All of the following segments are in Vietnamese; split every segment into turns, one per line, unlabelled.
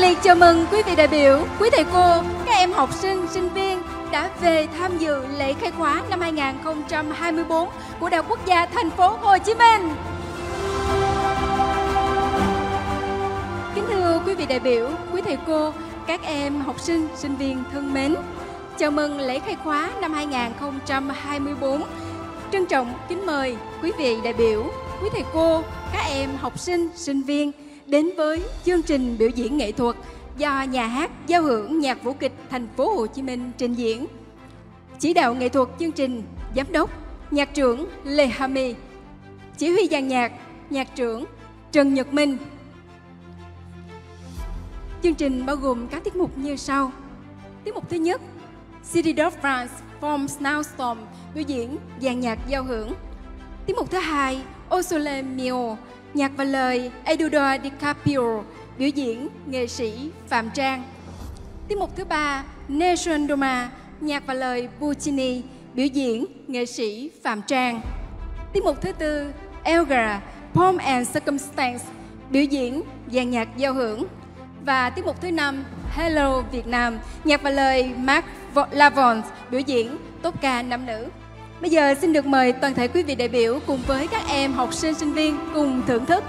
liệt chào mừng quý vị đại biểu, quý thầy cô, các em học sinh, sinh viên đã về tham dự lễ khai khóa năm 2024 của Đại học Quốc gia Thành phố Hồ Chí Minh. Kính thưa quý vị đại biểu, quý thầy cô, các em học sinh, sinh viên thân mến, chào mừng lễ khai khóa năm 2024. Trân trọng kính mời quý vị đại biểu, quý thầy cô, các em học sinh, sinh viên đến với chương trình biểu diễn nghệ thuật do nhà hát giao hưởng nhạc vũ kịch thành phố Hồ Chí Minh trình diễn. Chỉ đạo nghệ thuật chương trình giám đốc nhạc trưởng Lê Hà My, chỉ huy dàn nhạc nhạc trưởng Trần Nhật Minh. Chương trình bao gồm các tiết mục như sau. Tiết mục thứ nhất, City of France from Snowstorm biểu diễn dàn nhạc giao hưởng. Tiết mục thứ hai, Osole Mio Nhạc và lời Eduardo DiCaprio, biểu diễn nghệ sĩ Phạm Trang. Tiết mục thứ ba Nation Doma, nhạc và lời Puccini, biểu diễn nghệ sĩ Phạm Trang. Tiết mục thứ tư Elgar, Poem and Circumstance, biểu diễn dàn nhạc giao hưởng. Và tiết mục thứ năm Hello Việt Nam, nhạc và lời Mark Lavon, biểu diễn tốt ca nam nữ. Bây giờ xin được mời toàn thể quý vị đại biểu cùng với các em học sinh sinh viên cùng thưởng thức.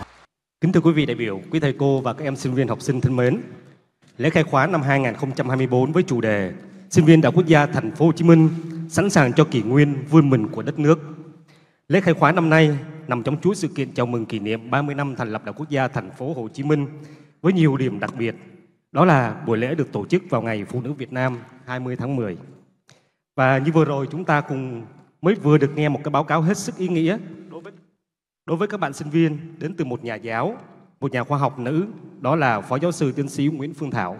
Kính thưa quý vị đại biểu, quý thầy cô và các em sinh viên học sinh thân mến. Lễ khai khóa năm 2024 với chủ đề Sinh viên Đại quốc gia Thành phố Hồ Chí Minh sẵn sàng cho kỷ nguyên vui mình của đất nước. Lễ khai khóa năm nay nằm trong chuỗi sự kiện chào mừng kỷ niệm 30 năm thành lập Đại quốc gia Thành phố Hồ Chí Minh với nhiều điểm đặc biệt. Đó là buổi lễ được tổ chức vào ngày Phụ nữ Việt Nam 20 tháng 10. Và như vừa rồi chúng ta cùng mới vừa được nghe một cái báo cáo hết sức ý nghĩa đối với đối với các bạn sinh viên đến từ một nhà giáo, một nhà khoa học nữ, đó là Phó Giáo sư Tiến sĩ Nguyễn Phương Thảo.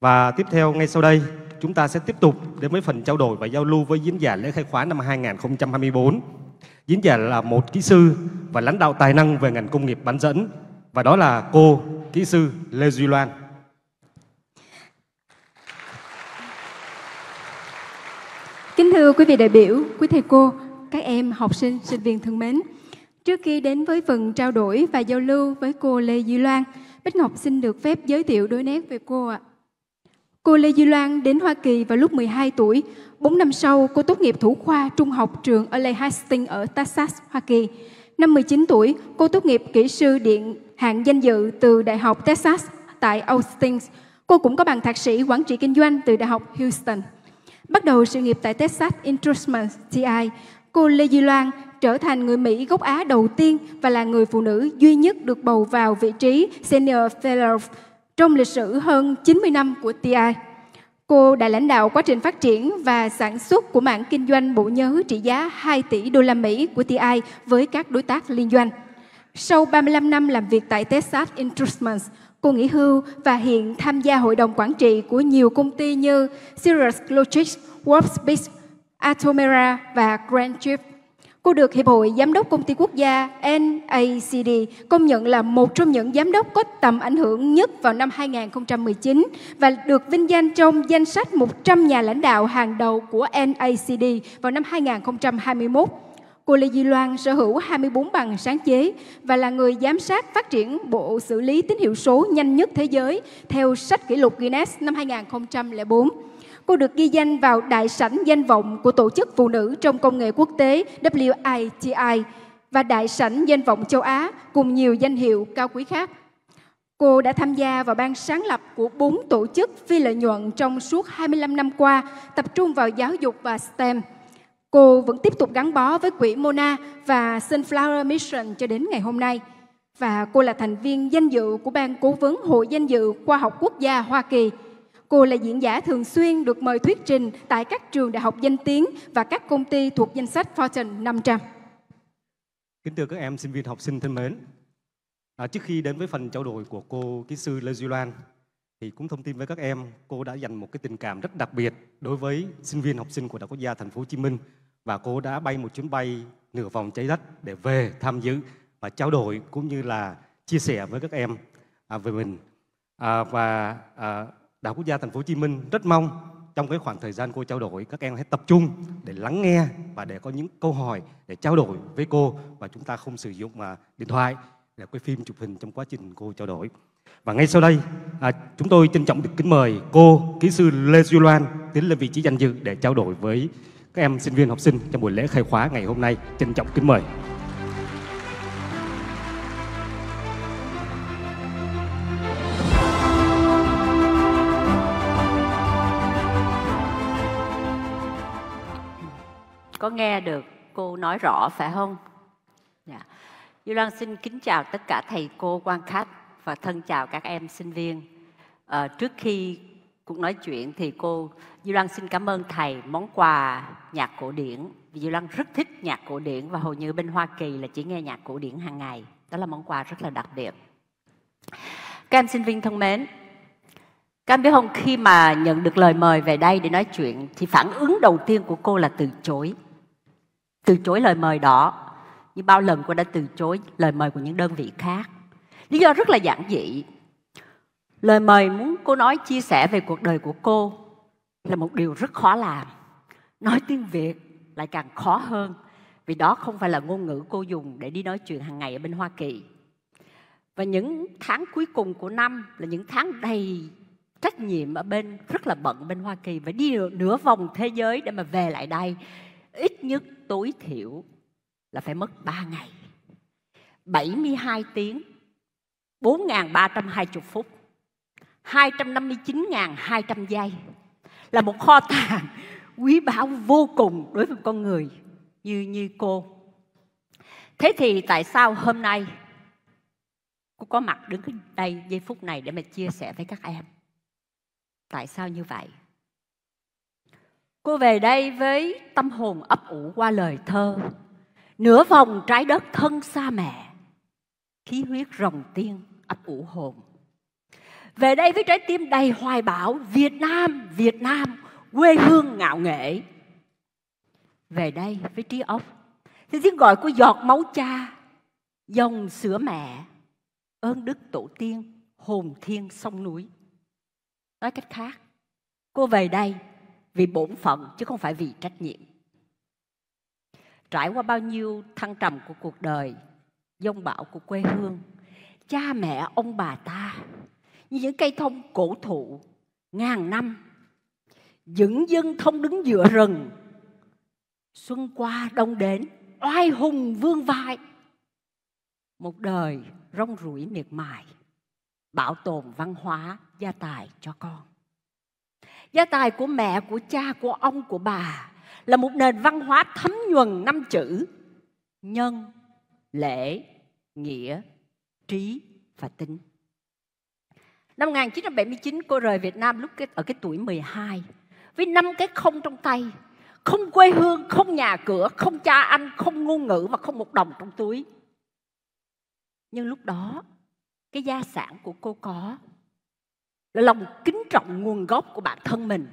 Và tiếp theo ngay sau đây, chúng ta sẽ tiếp tục đến với phần trao đổi và giao lưu với diễn giả lễ khai khóa năm 2024. Diễn giả là một kỹ sư và lãnh đạo tài năng về ngành công nghiệp bán dẫn và đó là cô kỹ sư Lê Duy Loan.
Kính thưa quý vị đại biểu, quý thầy cô, các em học sinh, sinh viên thân mến. Trước khi đến với phần trao đổi và giao lưu với cô Lê Duy Loan, Bích Ngọc xin được phép giới thiệu đôi nét về cô ạ. Cô Lê Duy Loan đến Hoa Kỳ vào lúc 12 tuổi. 4 năm sau, cô tốt nghiệp thủ khoa trung học trường Early Hastings ở Texas, Hoa Kỳ. Năm 19 tuổi, cô tốt nghiệp kỹ sư điện hạng danh dự từ Đại học Texas tại Austin. Cô cũng có bằng thạc sĩ quản trị kinh doanh từ Đại học Houston. Bắt đầu sự nghiệp tại Texas Instruments TI, cô Lê Duy Loan trở thành người Mỹ gốc Á đầu tiên và là người phụ nữ duy nhất được bầu vào vị trí Senior Fellow trong lịch sử hơn 90 năm của TI. Cô đã lãnh đạo quá trình phát triển và sản xuất của mạng kinh doanh bộ nhớ trị giá 2 tỷ đô la Mỹ của TI với các đối tác liên doanh. Sau 35 năm làm việc tại Texas Instruments, Cô nghỉ hưu và hiện tham gia hội đồng quản trị của nhiều công ty như Sirius Logistics, Workspace, Atomera và Grand Trip. Cô được Hiệp hội Giám đốc Công ty Quốc gia NACD công nhận là một trong những giám đốc có tầm ảnh hưởng nhất vào năm 2019 và được vinh danh trong danh sách 100 nhà lãnh đạo hàng đầu của NACD vào năm 2021. Cô Lê Di Loan sở hữu 24 bằng sáng chế và là người giám sát phát triển bộ xử lý tín hiệu số nhanh nhất thế giới theo sách kỷ lục Guinness năm 2004. Cô được ghi danh vào đại sảnh danh vọng của Tổ chức Phụ nữ trong Công nghệ Quốc tế WITI và đại sảnh danh vọng châu Á cùng nhiều danh hiệu cao quý khác. Cô đã tham gia vào ban sáng lập của bốn tổ chức phi lợi nhuận trong suốt 25 năm qua, tập trung vào giáo dục và STEM – Cô vẫn tiếp tục gắn bó với quỹ Mona và Sunflower Mission cho đến ngày hôm nay. Và cô là thành viên danh dự của Ban Cố vấn Hội Danh dự Khoa học Quốc gia Hoa Kỳ. Cô là diễn giả thường xuyên được mời thuyết trình tại các trường đại học danh tiếng và các công ty thuộc danh sách Fortune 500.
Kính thưa các em sinh viên học sinh thân mến, à, trước khi đến với phần trao đổi của cô kỹ sư Lê Duy Loan, thì cũng thông tin với các em cô đã dành một cái tình cảm rất đặc biệt đối với sinh viên học sinh của Đại Quốc gia Thành phố Hồ Chí Minh và cô đã bay một chuyến bay nửa vòng trái đất để về tham dự và trao đổi cũng như là chia sẻ với các em à, về mình à, và à, Đại Quốc gia Thành phố Hồ Chí Minh rất mong trong cái khoảng thời gian cô trao đổi các em hãy tập trung để lắng nghe và để có những câu hỏi để trao đổi với cô và chúng ta không sử dụng mà điện thoại là quay phim chụp hình trong quá trình cô trao đổi và ngay sau đây à, chúng tôi trân trọng được kính mời cô kỹ sư Lê Duy Loan đến lên vị trí danh dự để trao đổi với các em sinh viên học sinh trong buổi lễ khai khóa ngày hôm nay trân trọng kính mời
có nghe được cô nói rõ phải không? Dạ. Duy Loan xin kính chào tất cả thầy cô quan khách và thân chào các em sinh viên. À, trước khi cuộc nói chuyện thì cô Duy Loan xin cảm ơn thầy món quà nhạc cổ điển. Vì Duy Loan rất thích nhạc cổ điển và hầu như bên Hoa Kỳ là chỉ nghe nhạc cổ điển hàng ngày. Đó là món quà rất là đặc biệt. Các em sinh viên thân mến, các em biết không, khi mà nhận được lời mời về đây để nói chuyện thì phản ứng đầu tiên của cô là từ chối. Từ chối lời mời đó như bao lần cô đã từ chối lời mời của những đơn vị khác lý do rất là giản dị lời mời muốn cô nói chia sẻ về cuộc đời của cô là một điều rất khó làm nói tiếng việt lại càng khó hơn vì đó không phải là ngôn ngữ cô dùng để đi nói chuyện hàng ngày ở bên hoa kỳ và những tháng cuối cùng của năm là những tháng đầy trách nhiệm ở bên rất là bận bên hoa kỳ phải đi nửa vòng thế giới để mà về lại đây ít nhất tối thiểu là phải mất 3 ngày 72 tiếng 4.320 phút 259.200 giây là một kho tàng quý báu vô cùng đối với con người như như cô thế thì tại sao hôm nay cô có mặt đứng đây giây phút này để mà chia sẻ với các em tại sao như vậy cô về đây với tâm hồn ấp ủ qua lời thơ nửa vòng trái đất thân xa mẹ khí huyết rồng tiên ấp ủ hồn về đây với trái tim đầy hoài bão việt nam việt nam quê hương ngạo nghệ về đây với trí óc thì tiếng gọi của giọt máu cha dòng sữa mẹ ơn đức tổ tiên hồn thiên sông núi nói cách khác cô về đây vì bổn phận chứ không phải vì trách nhiệm trải qua bao nhiêu thăng trầm của cuộc đời dông bão của quê hương cha mẹ ông bà ta như những cây thông cổ thụ ngàn năm những dân thông đứng giữa rừng xuân qua đông đến oai hùng vương vai một đời rong ruổi miệt mài bảo tồn văn hóa gia tài cho con gia tài của mẹ của cha của ông của bà là một nền văn hóa thấm nhuần năm chữ nhân lễ nghĩa trí và tính năm 1979 cô rời Việt Nam lúc cái, ở cái tuổi 12 với năm cái không trong tay không quê hương không nhà cửa không cha anh không ngôn ngữ mà không một đồng trong túi nhưng lúc đó cái gia sản của cô có là lòng kính trọng nguồn gốc của bản thân mình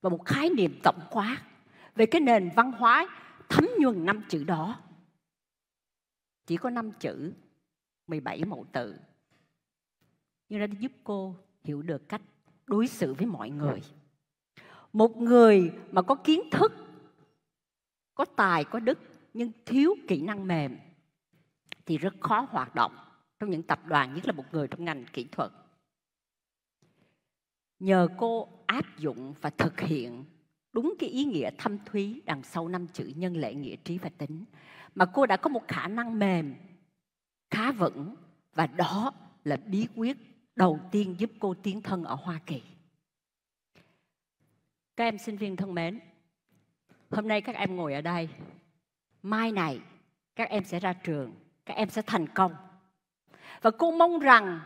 và một khái niệm tổng quát về cái nền văn hóa thấm nhuần năm chữ đó. Chỉ có năm chữ, 17 mẫu tự. Nhưng nó giúp cô hiểu được cách đối xử với mọi người. Một người mà có kiến thức, có tài, có đức nhưng thiếu kỹ năng mềm thì rất khó hoạt động trong những tập đoàn nhất là một người trong ngành kỹ thuật nhờ cô áp dụng và thực hiện đúng cái ý nghĩa thâm thúy đằng sau năm chữ nhân lệ nghĩa trí và tính mà cô đã có một khả năng mềm khá vững và đó là bí quyết đầu tiên giúp cô tiến thân ở Hoa Kỳ. Các em sinh viên thân mến, hôm nay các em ngồi ở đây, mai này các em sẽ ra trường, các em sẽ thành công. Và cô mong rằng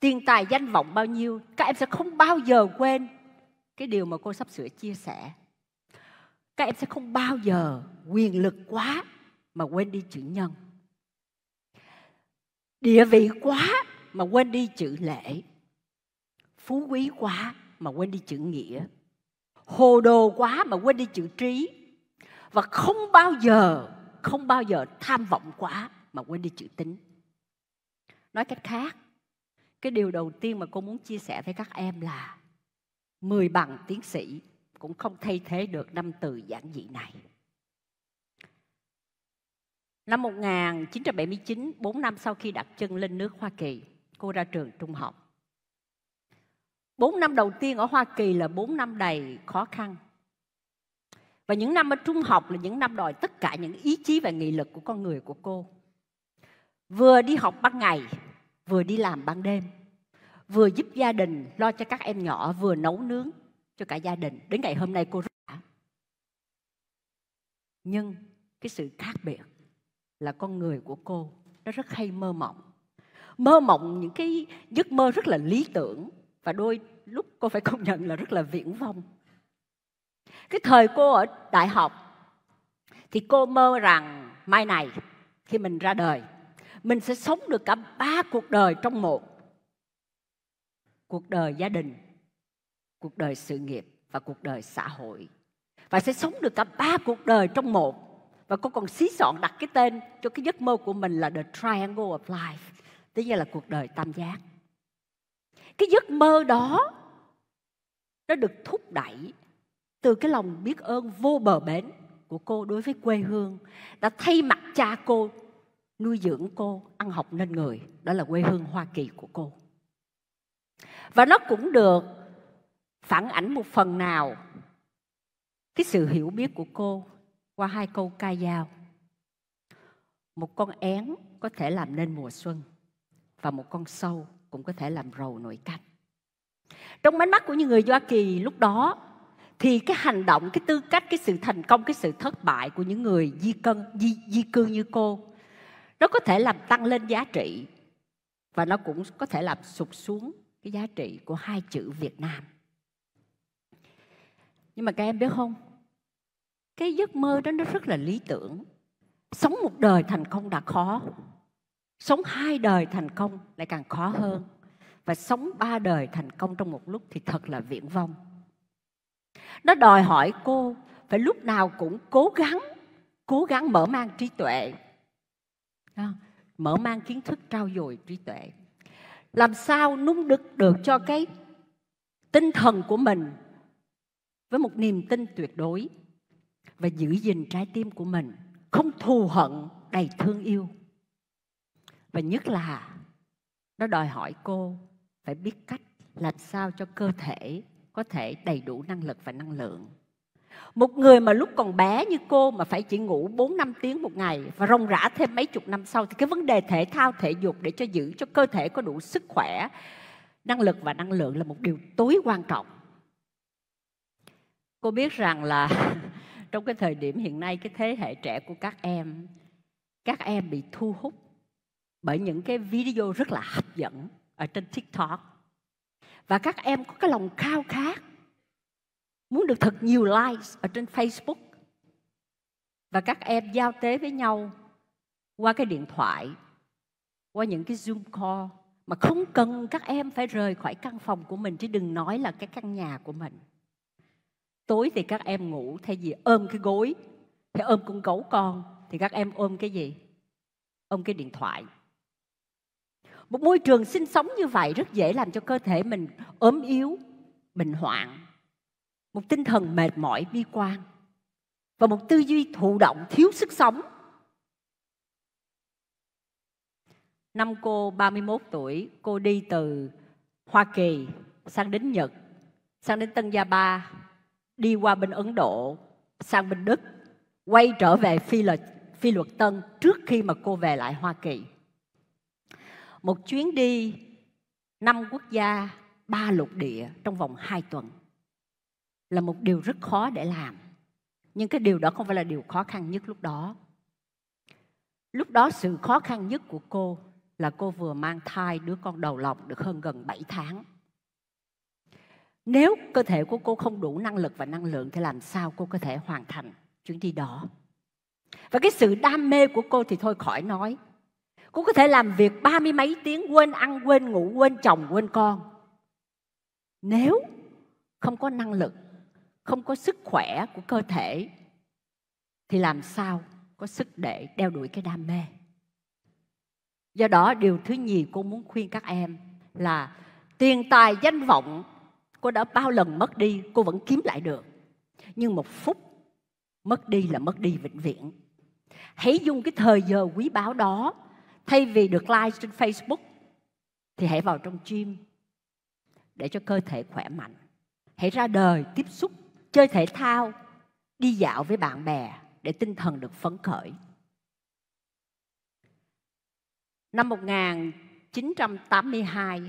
tiền tài danh vọng bao nhiêu, các em sẽ không bao giờ quên cái điều mà cô sắp sửa chia sẻ các em sẽ không bao giờ quyền lực quá mà quên đi chữ nhân địa vị quá mà quên đi chữ lễ phú quý quá mà quên đi chữ nghĩa hồ đồ quá mà quên đi chữ trí và không bao giờ không bao giờ tham vọng quá mà quên đi chữ tính nói cách khác cái điều đầu tiên mà cô muốn chia sẻ với các em là mười bằng tiến sĩ cũng không thay thế được năm từ giản dị này. Năm 1979, 4 năm sau khi đặt chân lên nước Hoa Kỳ, cô ra trường trung học. 4 năm đầu tiên ở Hoa Kỳ là 4 năm đầy khó khăn. Và những năm ở trung học là những năm đòi tất cả những ý chí và nghị lực của con người của cô. Vừa đi học ban ngày, vừa đi làm ban đêm, vừa giúp gia đình lo cho các em nhỏ, vừa nấu nướng, cho cả gia đình đến ngày hôm nay cô rất đã nhưng cái sự khác biệt là con người của cô nó rất hay mơ mộng mơ mộng những cái giấc mơ rất là lý tưởng và đôi lúc cô phải công nhận là rất là viễn vông cái thời cô ở đại học thì cô mơ rằng mai này khi mình ra đời mình sẽ sống được cả ba cuộc đời trong một cuộc đời gia đình cuộc đời sự nghiệp và cuộc đời xã hội và sẽ sống được cả ba cuộc đời trong một và cô còn xí soạn đặt cái tên cho cái giấc mơ của mình là the triangle of life tức là cuộc đời tam giác cái giấc mơ đó nó được thúc đẩy từ cái lòng biết ơn vô bờ bến của cô đối với quê hương đã thay mặt cha cô nuôi dưỡng cô ăn học nên người đó là quê hương hoa kỳ của cô và nó cũng được phản ảnh một phần nào cái sự hiểu biết của cô qua hai câu ca dao một con én có thể làm nên mùa xuân và một con sâu cũng có thể làm rầu nội canh trong ánh mắt của những người Hoa Kỳ lúc đó thì cái hành động, cái tư cách, cái sự thành công, cái sự thất bại của những người di cân, di, di cư như cô nó có thể làm tăng lên giá trị và nó cũng có thể làm sụt xuống cái giá trị của hai chữ Việt Nam nhưng mà các em biết không cái giấc mơ đó nó rất là lý tưởng sống một đời thành công đã khó sống hai đời thành công lại càng khó hơn và sống ba đời thành công trong một lúc thì thật là viễn vông nó đòi hỏi cô phải lúc nào cũng cố gắng cố gắng mở mang trí tuệ mở mang kiến thức trao dồi trí tuệ làm sao nung đực được cho cái tinh thần của mình với một niềm tin tuyệt đối và giữ gìn trái tim của mình không thù hận đầy thương yêu và nhất là nó đòi hỏi cô phải biết cách làm sao cho cơ thể có thể đầy đủ năng lực và năng lượng một người mà lúc còn bé như cô mà phải chỉ ngủ 4 năm tiếng một ngày và rong rã thêm mấy chục năm sau thì cái vấn đề thể thao thể dục để cho giữ cho cơ thể có đủ sức khỏe, năng lực và năng lượng là một điều tối quan trọng cô biết rằng là trong cái thời điểm hiện nay cái thế hệ trẻ của các em các em bị thu hút bởi những cái video rất là hấp dẫn ở trên tiktok và các em có cái lòng khao khát muốn được thật nhiều likes ở trên facebook và các em giao tế với nhau qua cái điện thoại qua những cái zoom call mà không cần các em phải rời khỏi căn phòng của mình chứ đừng nói là cái căn nhà của mình tối thì các em ngủ thay vì ôm cái gối thì ôm con gấu con thì các em ôm cái gì ôm cái điện thoại một môi trường sinh sống như vậy rất dễ làm cho cơ thể mình ốm yếu bệnh hoạn một tinh thần mệt mỏi bi quan và một tư duy thụ động thiếu sức sống năm cô 31 tuổi cô đi từ Hoa Kỳ sang đến Nhật sang đến Tân Gia Ba đi qua bên Ấn Độ sang bên Đức quay trở về phi luật phi luật tân trước khi mà cô về lại Hoa Kỳ một chuyến đi năm quốc gia ba lục địa trong vòng 2 tuần là một điều rất khó để làm nhưng cái điều đó không phải là điều khó khăn nhất lúc đó lúc đó sự khó khăn nhất của cô là cô vừa mang thai đứa con đầu lòng được hơn gần 7 tháng nếu cơ thể của cô không đủ năng lực và năng lượng thì làm sao cô có thể hoàn thành chuyến đi đó và cái sự đam mê của cô thì thôi khỏi nói cô có thể làm việc ba mươi mấy tiếng quên ăn quên ngủ quên chồng quên con nếu không có năng lực không có sức khỏe của cơ thể thì làm sao có sức để đeo đuổi cái đam mê do đó điều thứ nhì cô muốn khuyên các em là tiền tài danh vọng cô đã bao lần mất đi cô vẫn kiếm lại được nhưng một phút mất đi là mất đi vĩnh viễn hãy dùng cái thời giờ quý báu đó thay vì được like trên facebook thì hãy vào trong gym để cho cơ thể khỏe mạnh hãy ra đời tiếp xúc chơi thể thao đi dạo với bạn bè để tinh thần được phấn khởi năm 1982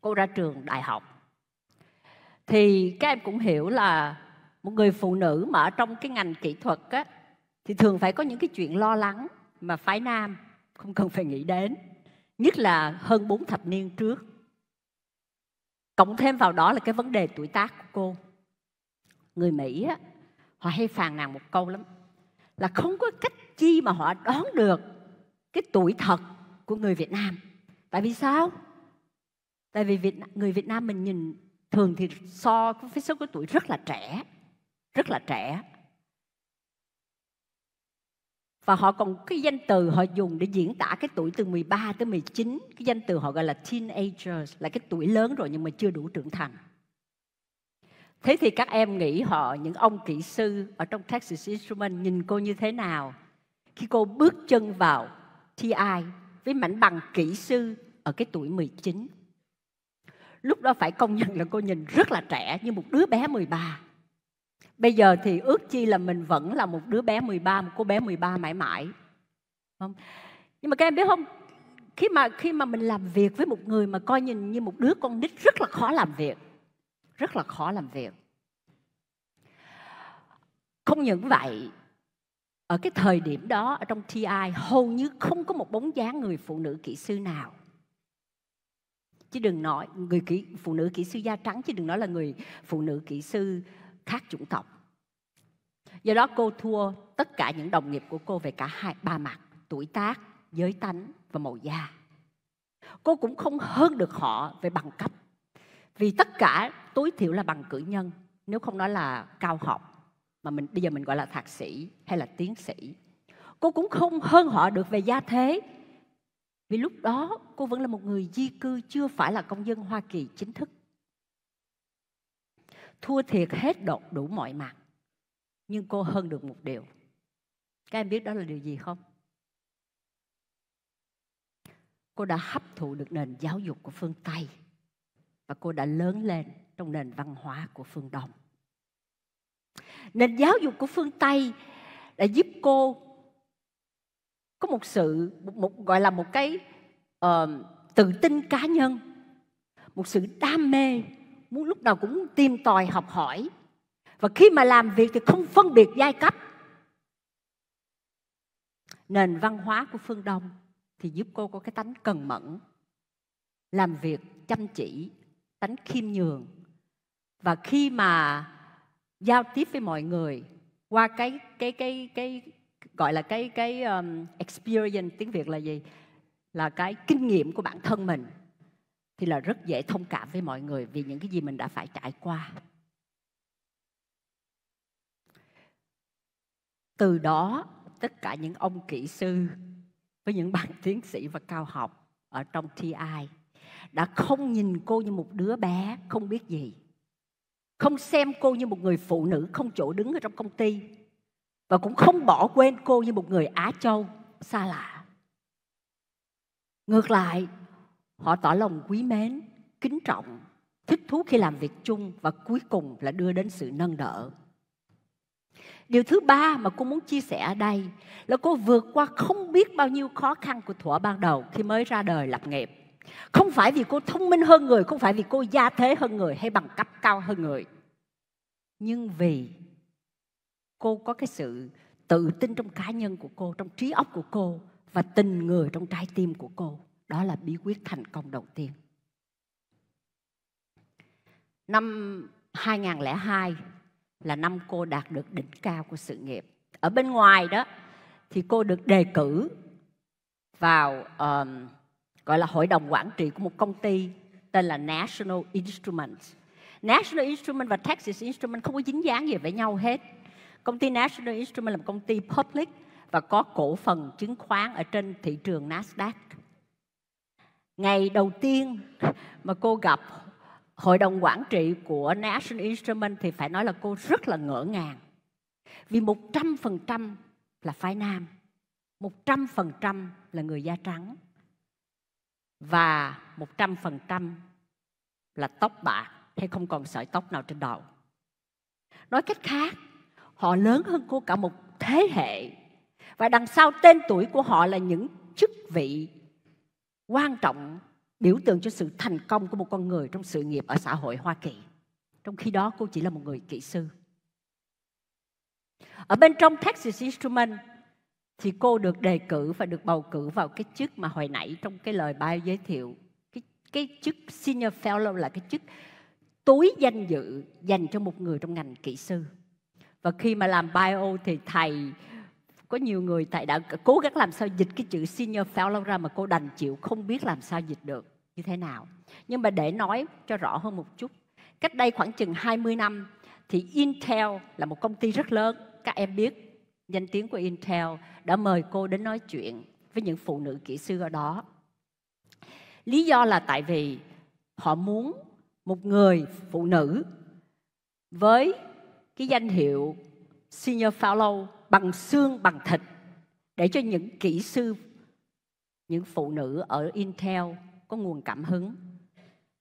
cô ra trường đại học thì các em cũng hiểu là một người phụ nữ mà ở trong cái ngành kỹ thuật á, thì thường phải có những cái chuyện lo lắng mà phái nam không cần phải nghĩ đến nhất là hơn bốn thập niên trước cộng thêm vào đó là cái vấn đề tuổi tác của cô người mỹ á, họ hay phàn nàn một câu lắm là không có cách chi mà họ đoán được cái tuổi thật của người việt nam tại vì sao tại vì việt, người việt nam mình nhìn thường thì so với số cái tuổi rất là trẻ rất là trẻ và họ còn cái danh từ họ dùng để diễn tả cái tuổi từ 13 tới 19 cái danh từ họ gọi là teenagers là cái tuổi lớn rồi nhưng mà chưa đủ trưởng thành thế thì các em nghĩ họ những ông kỹ sư ở trong Texas Instruments nhìn cô như thế nào khi cô bước chân vào TI với mảnh bằng kỹ sư ở cái tuổi 19 lúc đó phải công nhận là cô nhìn rất là trẻ như một đứa bé 13 bây giờ thì ước chi là mình vẫn là một đứa bé 13 một cô bé 13 mãi mãi không nhưng mà các em biết không khi mà khi mà mình làm việc với một người mà coi nhìn như một đứa con nít rất là khó làm việc rất là khó làm việc không những vậy ở cái thời điểm đó ở trong TI hầu như không có một bóng dáng người phụ nữ kỹ sư nào chứ đừng nói người kỹ phụ nữ kỹ sư da trắng chứ đừng nói là người phụ nữ kỹ sư khác chủng tộc do đó cô thua tất cả những đồng nghiệp của cô về cả hai ba mặt tuổi tác giới tánh và màu da cô cũng không hơn được họ về bằng cấp vì tất cả tối thiểu là bằng cử nhân nếu không nói là cao học mà mình bây giờ mình gọi là thạc sĩ hay là tiến sĩ cô cũng không hơn họ được về gia thế vì lúc đó cô vẫn là một người di cư chưa phải là công dân Hoa Kỳ chính thức. Thua thiệt hết đột đủ mọi mặt. Nhưng cô hơn được một điều. Các em biết đó là điều gì không? Cô đã hấp thụ được nền giáo dục của phương Tây và cô đã lớn lên trong nền văn hóa của phương Đông. Nền giáo dục của phương Tây đã giúp cô có một sự một, một gọi là một cái uh, tự tin cá nhân một sự đam mê muốn lúc nào cũng tìm tòi học hỏi và khi mà làm việc thì không phân biệt giai cấp nền văn hóa của phương đông thì giúp cô có cái tánh cần mẫn làm việc chăm chỉ tánh khiêm nhường và khi mà giao tiếp với mọi người qua cái cái cái cái gọi là cái cái um, experience tiếng Việt là gì là cái kinh nghiệm của bản thân mình thì là rất dễ thông cảm với mọi người vì những cái gì mình đã phải trải qua từ đó tất cả những ông kỹ sư với những bạn tiến sĩ và cao học ở trong TI đã không nhìn cô như một đứa bé không biết gì không xem cô như một người phụ nữ không chỗ đứng ở trong công ty và cũng không bỏ quên cô như một người Á Châu xa lạ. Ngược lại, họ tỏ lòng quý mến, kính trọng, thích thú khi làm việc chung và cuối cùng là đưa đến sự nâng đỡ. Điều thứ ba mà cô muốn chia sẻ ở đây là cô vượt qua không biết bao nhiêu khó khăn của thuở ban đầu khi mới ra đời lập nghiệp. Không phải vì cô thông minh hơn người, không phải vì cô gia thế hơn người hay bằng cấp cao hơn người. Nhưng vì cô có cái sự tự tin trong cá nhân của cô trong trí óc của cô và tình người trong trái tim của cô đó là bí quyết thành công đầu tiên năm 2002 là năm cô đạt được đỉnh cao của sự nghiệp ở bên ngoài đó thì cô được đề cử vào um, gọi là hội đồng quản trị của một công ty tên là National Instruments National Instruments và Texas Instruments không có dính dáng gì với nhau hết Công ty National Instrument là một công ty public và có cổ phần chứng khoán ở trên thị trường Nasdaq. Ngày đầu tiên mà cô gặp hội đồng quản trị của National Instrument thì phải nói là cô rất là ngỡ ngàng. Vì 100% là phái nam, 100% là người da trắng và 100% là tóc bạc hay không còn sợi tóc nào trên đầu. Nói cách khác, họ lớn hơn cô cả một thế hệ và đằng sau tên tuổi của họ là những chức vị quan trọng biểu tượng cho sự thành công của một con người trong sự nghiệp ở xã hội Hoa Kỳ. Trong khi đó cô chỉ là một người kỹ sư. Ở bên trong Texas Instrument thì cô được đề cử và được bầu cử vào cái chức mà hồi nãy trong cái lời bài giới thiệu cái, cái chức senior fellow là cái chức túi danh dự dành cho một người trong ngành kỹ sư và khi mà làm bio thì thầy có nhiều người thầy đã cố gắng làm sao dịch cái chữ senior fellow ra mà cô đành chịu không biết làm sao dịch được như thế nào nhưng mà để nói cho rõ hơn một chút cách đây khoảng chừng 20 năm thì Intel là một công ty rất lớn các em biết danh tiếng của Intel đã mời cô đến nói chuyện với những phụ nữ kỹ sư ở đó lý do là tại vì họ muốn một người phụ nữ với cái danh hiệu Senior Fellow bằng xương bằng thịt để cho những kỹ sư, những phụ nữ ở Intel có nguồn cảm hứng.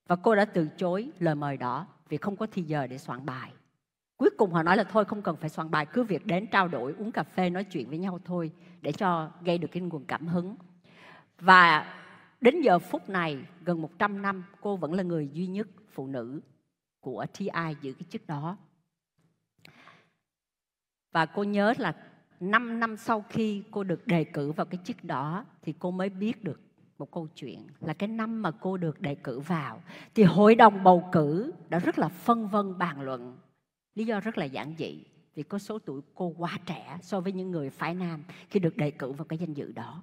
Và cô đã từ chối lời mời đó vì không có thì giờ để soạn bài. Cuối cùng họ nói là thôi không cần phải soạn bài, cứ việc đến trao đổi, uống cà phê, nói chuyện với nhau thôi để cho gây được cái nguồn cảm hứng. Và đến giờ phút này, gần 100 năm, cô vẫn là người duy nhất phụ nữ của TI giữ cái chức đó và cô nhớ là 5 năm sau khi cô được đề cử vào cái chức đó thì cô mới biết được một câu chuyện là cái năm mà cô được đề cử vào thì hội đồng bầu cử đã rất là phân vân bàn luận lý do rất là giản dị vì có số tuổi cô quá trẻ so với những người phái nam khi được đề cử vào cái danh dự đó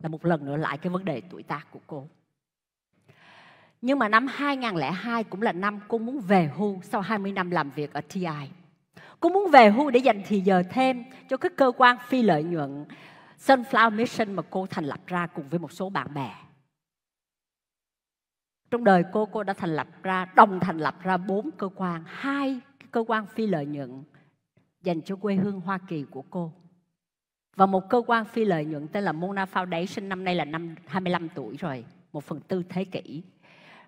là một lần nữa lại cái vấn đề tuổi tác của cô nhưng mà năm 2002 cũng là năm cô muốn về hưu sau 20 năm làm việc ở TI Cô muốn về hưu để dành thì giờ thêm cho các cơ quan phi lợi nhuận Sunflower Mission mà cô thành lập ra cùng với một số bạn bè. Trong đời cô, cô đã thành lập ra, đồng thành lập ra bốn cơ quan, hai cơ quan phi lợi nhuận dành cho quê hương Hoa Kỳ của cô. Và một cơ quan phi lợi nhuận tên là Mona Foundation năm nay là năm 25 tuổi rồi, một phần tư thế kỷ.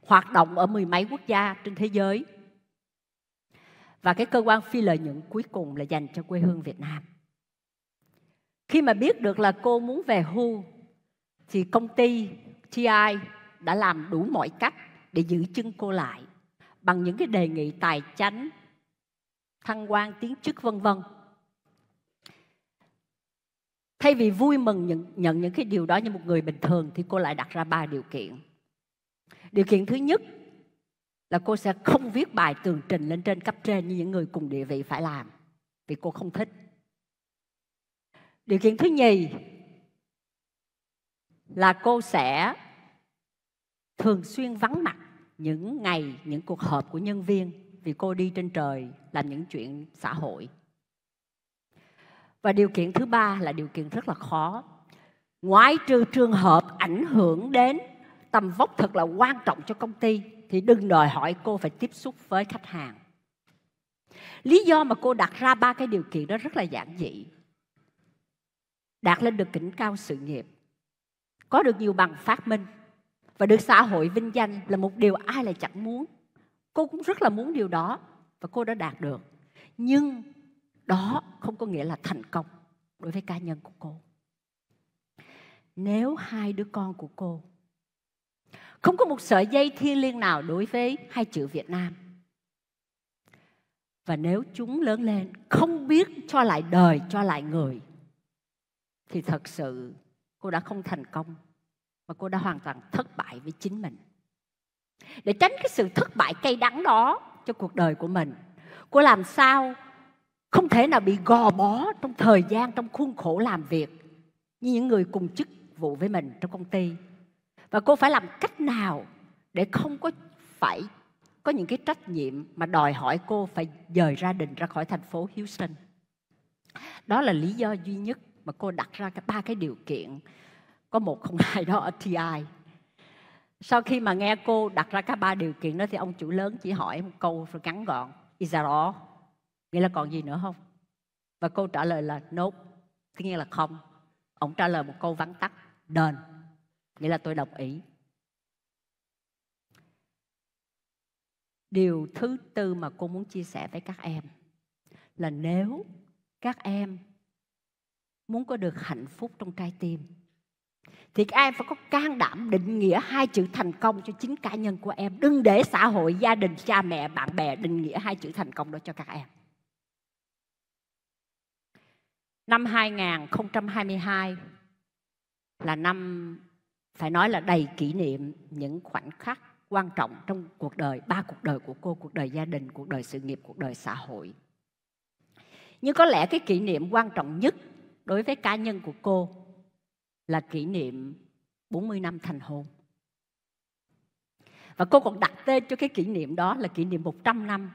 Hoạt động ở mười mấy quốc gia trên thế giới và cái cơ quan phi lợi nhuận cuối cùng là dành cho quê hương Việt Nam. Khi mà biết được là cô muốn về hưu thì công ty TI đã làm đủ mọi cách để giữ chân cô lại bằng những cái đề nghị tài chánh, thăng quan tiến chức vân vân. Thay vì vui mừng nhận, nhận những cái điều đó như một người bình thường thì cô lại đặt ra ba điều kiện. Điều kiện thứ nhất là cô sẽ không viết bài tường trình lên trên cấp trên như những người cùng địa vị phải làm vì cô không thích điều kiện thứ nhì là cô sẽ thường xuyên vắng mặt những ngày những cuộc họp của nhân viên vì cô đi trên trời làm những chuyện xã hội và điều kiện thứ ba là điều kiện rất là khó ngoại trừ trường hợp ảnh hưởng đến tầm vóc thật là quan trọng cho công ty thì đừng đòi hỏi cô phải tiếp xúc với khách hàng lý do mà cô đặt ra ba cái điều kiện đó rất là giản dị đạt lên được đỉnh cao sự nghiệp có được nhiều bằng phát minh và được xã hội vinh danh là một điều ai lại chẳng muốn cô cũng rất là muốn điều đó và cô đã đạt được nhưng đó không có nghĩa là thành công đối với cá nhân của cô nếu hai đứa con của cô không có một sợi dây thiêng liêng nào đối với hai chữ Việt Nam. Và nếu chúng lớn lên không biết cho lại đời, cho lại người thì thật sự cô đã không thành công mà cô đã hoàn toàn thất bại với chính mình. Để tránh cái sự thất bại cay đắng đó cho cuộc đời của mình, cô làm sao không thể nào bị gò bó trong thời gian trong khuôn khổ làm việc như những người cùng chức vụ với mình trong công ty và cô phải làm cách nào để không có phải có những cái trách nhiệm mà đòi hỏi cô phải dời gia đình ra khỏi thành phố Houston. Đó là lý do duy nhất mà cô đặt ra cái ba cái điều kiện có một không hai đó ở TI. Sau khi mà nghe cô đặt ra các ba điều kiện đó thì ông chủ lớn chỉ hỏi một câu rồi ngắn gọn Is that all? Nghĩa là còn gì nữa không? Và cô trả lời là Nope, tức nghĩa là không. Ông trả lời một câu vắn tắt Done nghĩa là tôi đồng ý điều thứ tư mà cô muốn chia sẻ với các em là nếu các em muốn có được hạnh phúc trong trái tim thì các em phải có can đảm định nghĩa hai chữ thành công cho chính cá nhân của em đừng để xã hội gia đình cha mẹ bạn bè định nghĩa hai chữ thành công đó cho các em năm 2022 là năm phải nói là đầy kỷ niệm những khoảnh khắc quan trọng trong cuộc đời ba cuộc đời của cô cuộc đời gia đình cuộc đời sự nghiệp cuộc đời xã hội nhưng có lẽ cái kỷ niệm quan trọng nhất đối với cá nhân của cô là kỷ niệm 40 năm thành hôn. Và cô còn đặt tên cho cái kỷ niệm đó là kỷ niệm 100 năm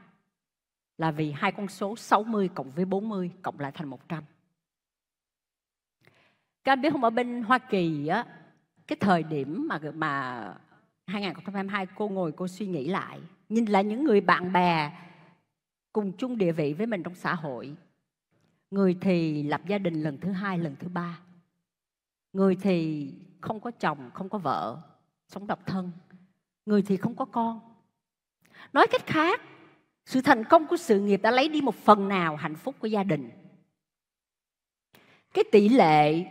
là vì hai con số 60 cộng với 40 cộng lại thành 100. Các anh biết không ở bên Hoa Kỳ á, cái thời điểm mà mà 2022 cô ngồi cô suy nghĩ lại nhìn lại những người bạn bè cùng chung địa vị với mình trong xã hội người thì lập gia đình lần thứ hai lần thứ ba người thì không có chồng không có vợ sống độc thân người thì không có con nói cách khác sự thành công của sự nghiệp đã lấy đi một phần nào hạnh phúc của gia đình cái tỷ lệ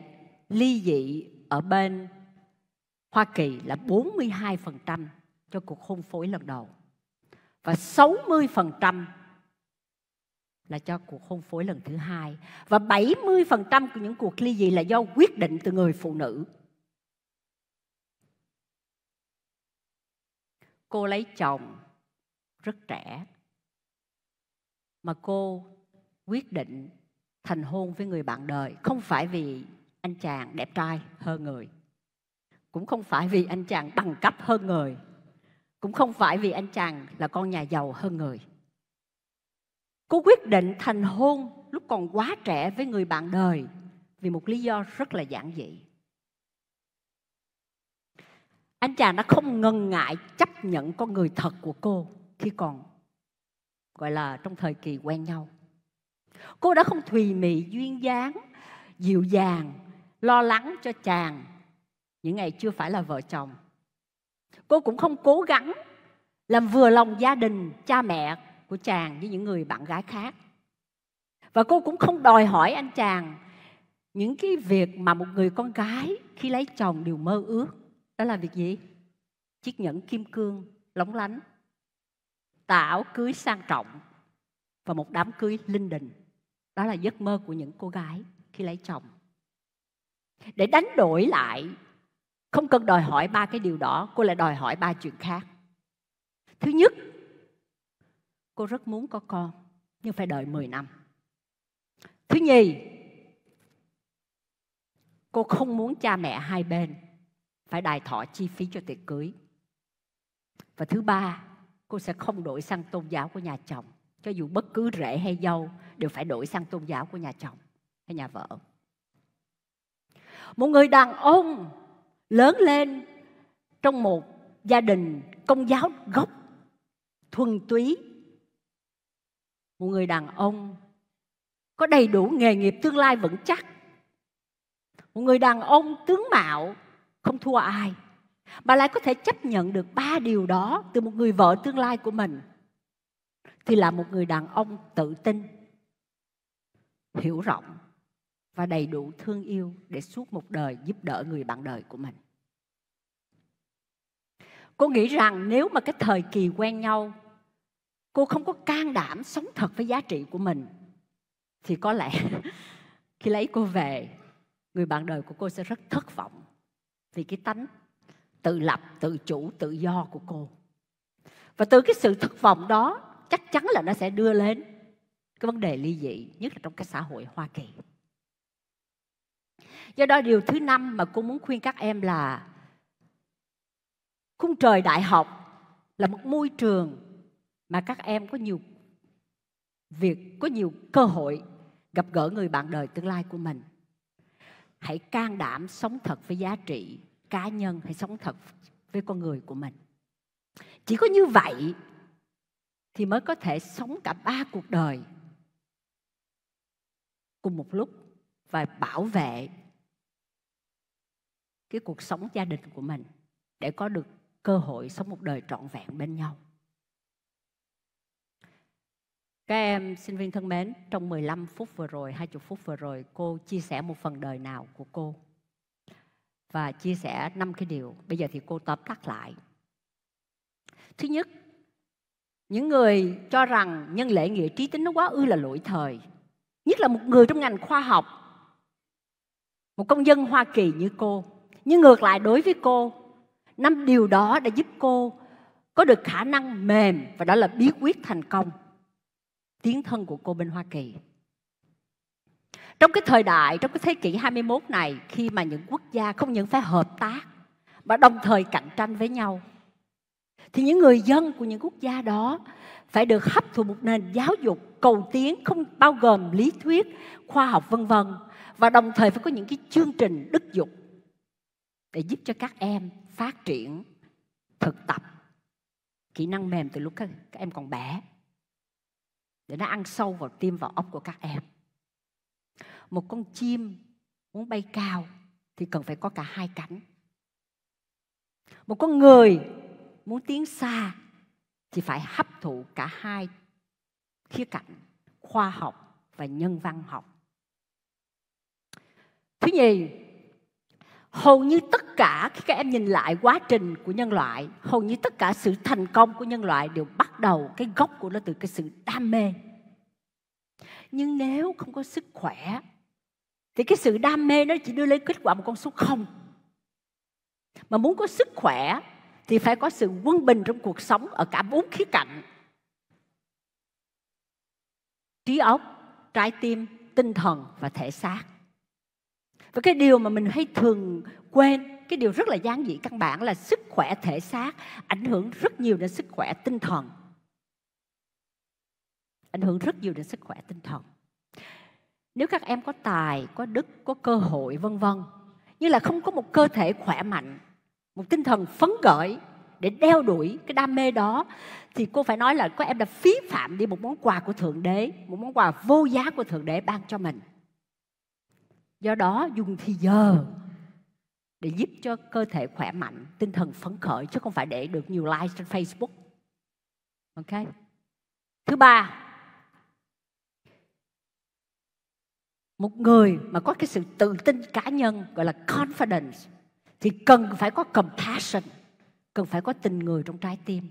ly dị ở bên Hoa Kỳ là 42% cho cuộc hôn phối lần đầu và 60% là cho cuộc hôn phối lần thứ hai và 70% của những cuộc ly dị là do quyết định từ người phụ nữ. Cô lấy chồng rất trẻ mà cô quyết định thành hôn với người bạn đời không phải vì anh chàng đẹp trai hơn người cũng không phải vì anh chàng bằng cấp hơn người cũng không phải vì anh chàng là con nhà giàu hơn người cô quyết định thành hôn lúc còn quá trẻ với người bạn đời vì một lý do rất là giản dị anh chàng đã không ngần ngại chấp nhận con người thật của cô khi còn gọi là trong thời kỳ quen nhau cô đã không thùy mị duyên dáng dịu dàng lo lắng cho chàng những ngày chưa phải là vợ chồng cô cũng không cố gắng làm vừa lòng gia đình cha mẹ của chàng với những người bạn gái khác và cô cũng không đòi hỏi anh chàng những cái việc mà một người con gái khi lấy chồng đều mơ ước đó là việc gì chiếc nhẫn kim cương lóng lánh tảo cưới sang trọng và một đám cưới linh đình đó là giấc mơ của những cô gái khi lấy chồng để đánh đổi lại không cần đòi hỏi ba cái điều đó cô lại đòi hỏi ba chuyện khác thứ nhất cô rất muốn có con nhưng phải đợi 10 năm thứ nhì cô không muốn cha mẹ hai bên phải đài thọ chi phí cho tiệc cưới và thứ ba cô sẽ không đổi sang tôn giáo của nhà chồng cho dù bất cứ rể hay dâu đều phải đổi sang tôn giáo của nhà chồng hay nhà vợ một người đàn ông lớn lên trong một gia đình công giáo gốc thuần túy một người đàn ông có đầy đủ nghề nghiệp tương lai vững chắc một người đàn ông tướng mạo không thua ai bà lại có thể chấp nhận được ba điều đó từ một người vợ tương lai của mình thì là một người đàn ông tự tin hiểu rộng và đầy đủ thương yêu để suốt một đời giúp đỡ người bạn đời của mình cô nghĩ rằng nếu mà cái thời kỳ quen nhau cô không có can đảm sống thật với giá trị của mình thì có lẽ khi lấy cô về người bạn đời của cô sẽ rất thất vọng vì cái tánh tự lập tự chủ tự do của cô và từ cái sự thất vọng đó chắc chắn là nó sẽ đưa lên cái vấn đề ly dị nhất là trong cái xã hội hoa kỳ do đó điều thứ năm mà cô muốn khuyên các em là khung trời đại học là một môi trường mà các em có nhiều việc có nhiều cơ hội gặp gỡ người bạn đời tương lai của mình hãy can đảm sống thật với giá trị cá nhân hãy sống thật với con người của mình chỉ có như vậy thì mới có thể sống cả ba cuộc đời cùng một lúc và bảo vệ cái cuộc sống gia đình của mình để có được cơ hội sống một đời trọn vẹn bên nhau. Các em sinh viên thân mến, trong 15 phút vừa rồi, 20 phút vừa rồi, cô chia sẻ một phần đời nào của cô và chia sẻ năm cái điều. Bây giờ thì cô tóm tắt lại. Thứ nhất, những người cho rằng nhân lễ nghĩa trí tính nó quá ư là lỗi thời. Nhất là một người trong ngành khoa học, một công dân Hoa Kỳ như cô. Nhưng ngược lại đối với cô, năm điều đó đã giúp cô có được khả năng mềm và đó là bí quyết thành công tiến thân của cô bên Hoa Kỳ. Trong cái thời đại, trong cái thế kỷ 21 này khi mà những quốc gia không những phải hợp tác mà đồng thời cạnh tranh với nhau thì những người dân của những quốc gia đó phải được hấp thụ một nền giáo dục cầu tiến không bao gồm lý thuyết, khoa học vân vân và đồng thời phải có những cái chương trình đức dục để giúp cho các em phát triển thực tập kỹ năng mềm từ lúc các, các em còn bé để nó ăn sâu vào tim vào óc của các em một con chim muốn bay cao thì cần phải có cả hai cánh một con người muốn tiến xa thì phải hấp thụ cả hai khía cạnh khoa học và nhân văn học thứ nhì hầu như tất cả khi các em nhìn lại quá trình của nhân loại hầu như tất cả sự thành công của nhân loại đều bắt đầu cái gốc của nó từ cái sự đam mê nhưng nếu không có sức khỏe thì cái sự đam mê nó chỉ đưa lên kết quả một con số không mà muốn có sức khỏe thì phải có sự quân bình trong cuộc sống ở cả bốn khía cạnh trí óc trái tim tinh thần và thể xác và cái điều mà mình hay thường quên cái điều rất là gián dị căn bản là sức khỏe thể xác ảnh hưởng rất nhiều đến sức khỏe tinh thần ảnh hưởng rất nhiều đến sức khỏe tinh thần nếu các em có tài có đức có cơ hội vân vân nhưng là không có một cơ thể khỏe mạnh một tinh thần phấn khởi để đeo đuổi cái đam mê đó thì cô phải nói là có em đã phí phạm đi một món quà của thượng đế một món quà vô giá của thượng đế ban cho mình do đó dùng thì giờ để giúp cho cơ thể khỏe mạnh tinh thần phấn khởi chứ không phải để được nhiều like trên facebook ok thứ ba một người mà có cái sự tự tin cá nhân gọi là confidence thì cần phải có compassion cần phải có tình người trong trái tim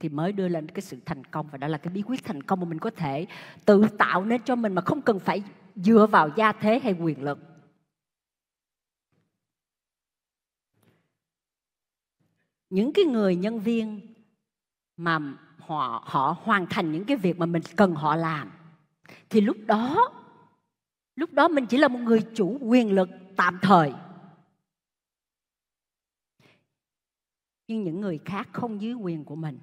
thì mới đưa lên cái sự thành công và đó là cái bí quyết thành công mà mình có thể tự tạo nên cho mình mà không cần phải dựa vào gia thế hay quyền lực những cái người nhân viên mà họ họ hoàn thành những cái việc mà mình cần họ làm thì lúc đó lúc đó mình chỉ là một người chủ quyền lực tạm thời nhưng những người khác không dưới quyền của mình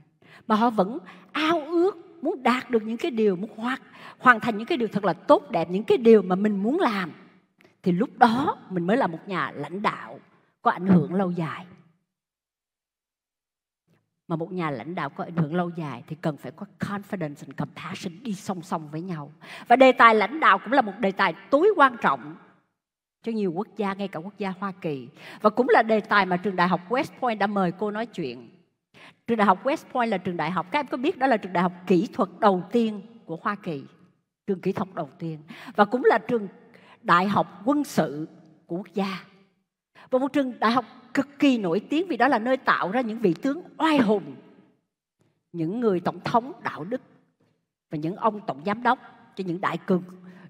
mà họ vẫn ao ước muốn đạt được những cái điều muốn hoạt hoàn thành những cái điều thật là tốt đẹp những cái điều mà mình muốn làm thì lúc đó mình mới là một nhà lãnh đạo có ảnh hưởng lâu dài mà một nhà lãnh đạo có ảnh hưởng lâu dài thì cần phải có confidence and compassion đi song song với nhau và đề tài lãnh đạo cũng là một đề tài tối quan trọng cho nhiều quốc gia ngay cả quốc gia Hoa Kỳ và cũng là đề tài mà trường đại học West Point đã mời cô nói chuyện Trường đại học West Point là trường đại học, các em có biết đó là trường đại học kỹ thuật đầu tiên của Hoa Kỳ, trường kỹ thuật đầu tiên và cũng là trường đại học quân sự của quốc gia. Và một trường đại học cực kỳ nổi tiếng vì đó là nơi tạo ra những vị tướng oai hùng, những người tổng thống đạo đức và những ông tổng giám đốc cho những đại cường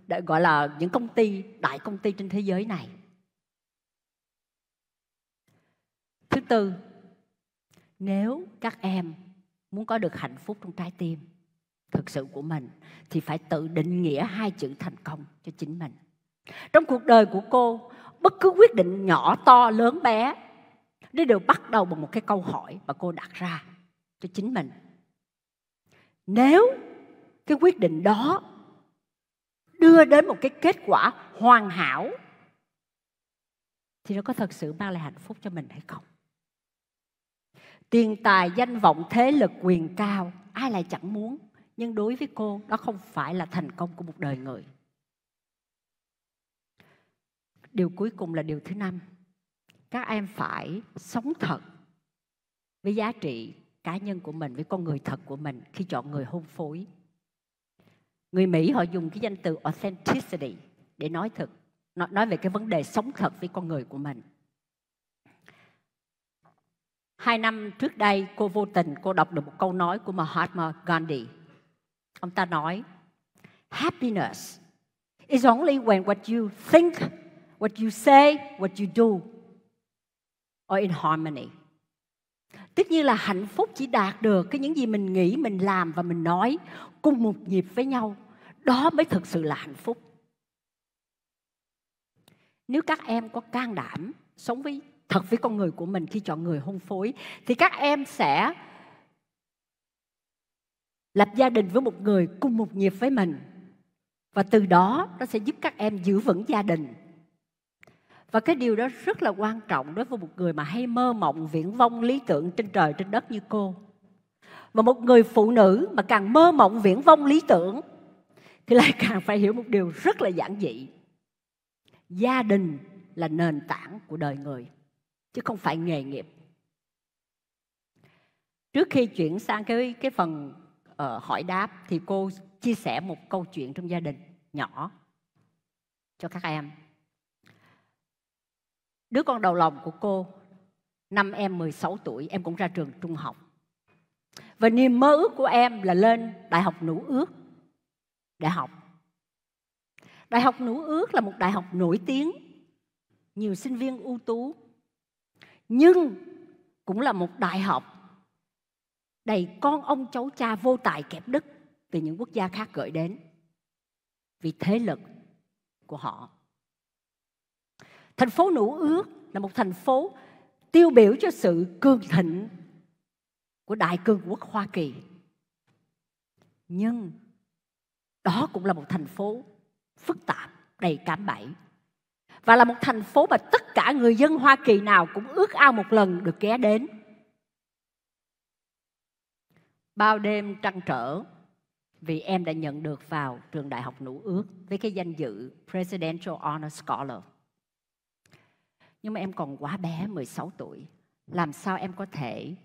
để gọi là những công ty đại công ty trên thế giới này. Thứ tư, nếu các em muốn có được hạnh phúc trong trái tim thực sự của mình thì phải tự định nghĩa hai chữ thành công cho chính mình trong cuộc đời của cô bất cứ quyết định nhỏ to lớn bé nó đều bắt đầu bằng một cái câu hỏi mà cô đặt ra cho chính mình nếu cái quyết định đó đưa đến một cái kết quả hoàn hảo thì nó có thật sự mang lại hạnh phúc cho mình hay không tiền tài danh vọng thế lực quyền cao ai lại chẳng muốn nhưng đối với cô đó không phải là thành công của một đời người điều cuối cùng là điều thứ năm các em phải sống thật với giá trị cá nhân của mình với con người thật của mình khi chọn người hôn phối người mỹ họ dùng cái danh từ authenticity để nói thật nói về cái vấn đề sống thật với con người của mình Hai năm trước đây cô vô tình cô đọc được một câu nói của Mahatma Gandhi. Ông ta nói, happiness is only when what you think, what you say, what you do are in harmony. Tức như là hạnh phúc chỉ đạt được cái những gì mình nghĩ, mình làm và mình nói cùng một nhịp với nhau. Đó mới thực sự là hạnh phúc. Nếu các em có can đảm sống với thật với con người của mình khi chọn người hôn phối thì các em sẽ lập gia đình với một người cùng một nghiệp với mình và từ đó nó sẽ giúp các em giữ vững gia đình và cái điều đó rất là quan trọng đối với một người mà hay mơ mộng viễn vông lý tưởng trên trời trên đất như cô và một người phụ nữ mà càng mơ mộng viễn vông lý tưởng thì lại càng phải hiểu một điều rất là giản dị gia đình là nền tảng của đời người chứ không phải nghề nghiệp trước khi chuyển sang cái cái phần uh, hỏi đáp thì cô chia sẻ một câu chuyện trong gia đình nhỏ cho các em đứa con đầu lòng của cô năm em 16 tuổi em cũng ra trường trung học và niềm mơ ước của em là lên đại học nữ ước đại học đại học nữ ước là một đại học nổi tiếng nhiều sinh viên ưu tú nhưng cũng là một đại học đầy con ông cháu cha vô tài kẹp đức từ những quốc gia khác gửi đến vì thế lực của họ. Thành phố Nữ Ước là một thành phố tiêu biểu cho sự cường thịnh của Đại cường quốc Hoa Kỳ. Nhưng đó cũng là một thành phố phức tạp, đầy cám bẫy và là một thành phố mà tất cả người dân Hoa Kỳ nào cũng ước ao một lần được ghé đến. Bao đêm trăn trở vì em đã nhận được vào trường đại học Nữ Ước với cái danh dự Presidential Honor Scholar. Nhưng mà em còn quá bé 16 tuổi, làm sao em có thể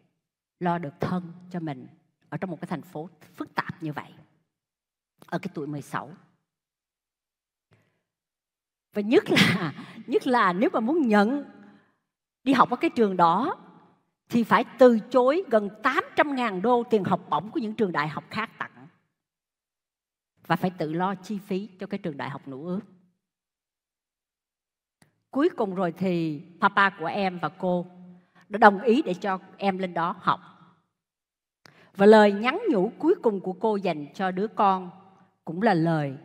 lo được thân cho mình ở trong một cái thành phố phức tạp như vậy ở cái tuổi 16 và nhất là nhất là nếu mà muốn nhận đi học ở cái trường đó thì phải từ chối gần 800 ngàn đô tiền học bổng của những trường đại học khác tặng và phải tự lo chi phí cho cái trường đại học nữ ước. Cuối cùng rồi thì papa của em và cô đã đồng ý để cho em lên đó học. Và lời nhắn nhủ cuối cùng của cô dành cho đứa con cũng là lời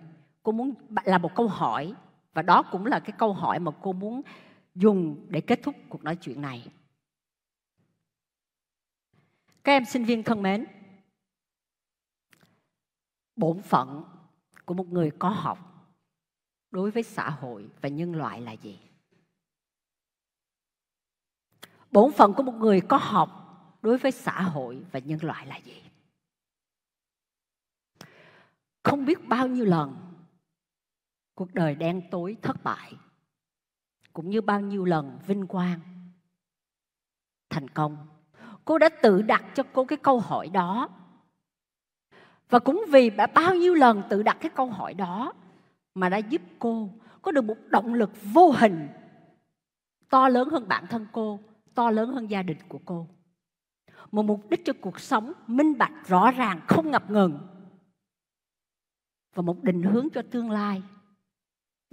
cô muốn là một câu hỏi và đó cũng là cái câu hỏi mà cô muốn dùng để kết thúc cuộc nói chuyện này. Các em sinh viên thân mến, bổn phận của một người có học đối với xã hội và nhân loại là gì? Bổn phận của một người có học đối với xã hội và nhân loại là gì? Không biết bao nhiêu lần cuộc đời đen tối thất bại cũng như bao nhiêu lần vinh quang thành công cô đã tự đặt cho cô cái câu hỏi đó và cũng vì đã bao nhiêu lần tự đặt cái câu hỏi đó mà đã giúp cô có được một động lực vô hình to lớn hơn bản thân cô to lớn hơn gia đình của cô một mục đích cho cuộc sống minh bạch rõ ràng không ngập ngừng và một định hướng cho tương lai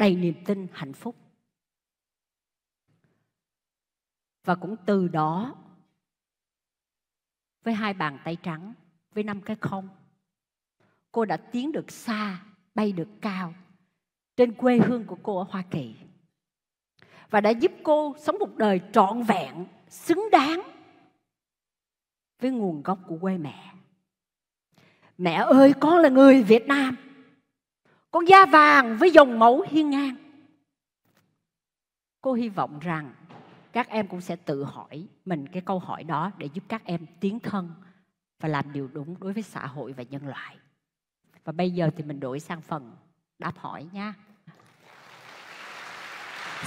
đầy niềm tin hạnh phúc và cũng từ đó với hai bàn tay trắng với năm cái không cô đã tiến được xa bay được cao trên quê hương của cô ở hoa kỳ và đã giúp cô sống một đời trọn vẹn xứng đáng với nguồn gốc của quê mẹ mẹ ơi con là người việt nam con da vàng với dòng máu hiên ngang cô hy vọng rằng các em cũng sẽ tự hỏi mình cái câu hỏi đó để giúp các em tiến thân và làm điều đúng đối với xã hội và nhân loại và bây giờ thì mình đổi sang phần đáp hỏi nha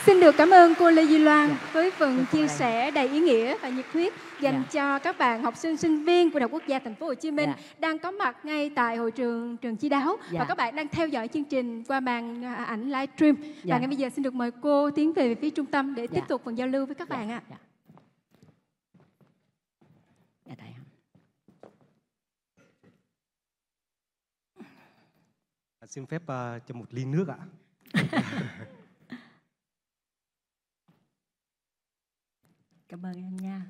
Xin được cảm ơn cô Lê Duy Loan yeah. Dạ. với phần chia sẻ đầy ý nghĩa và nhiệt huyết dành yeah. Dạ. cho các bạn học sinh sinh viên của Đại học Quốc gia Thành phố Hồ Chí Minh yeah. Dạ. đang có mặt ngay tại hội trường trường Chi Đáo yeah. và các bạn đang theo dõi chương trình qua màn à, ảnh livestream. Yeah. Và ngay bây giờ xin được mời cô tiến về phía trung tâm để yeah. tiếp tục phần giao lưu với các yeah. bạn ạ. À. Yeah.
Xin phép uh, cho một ly nước ạ.
Cảm ơn em nha.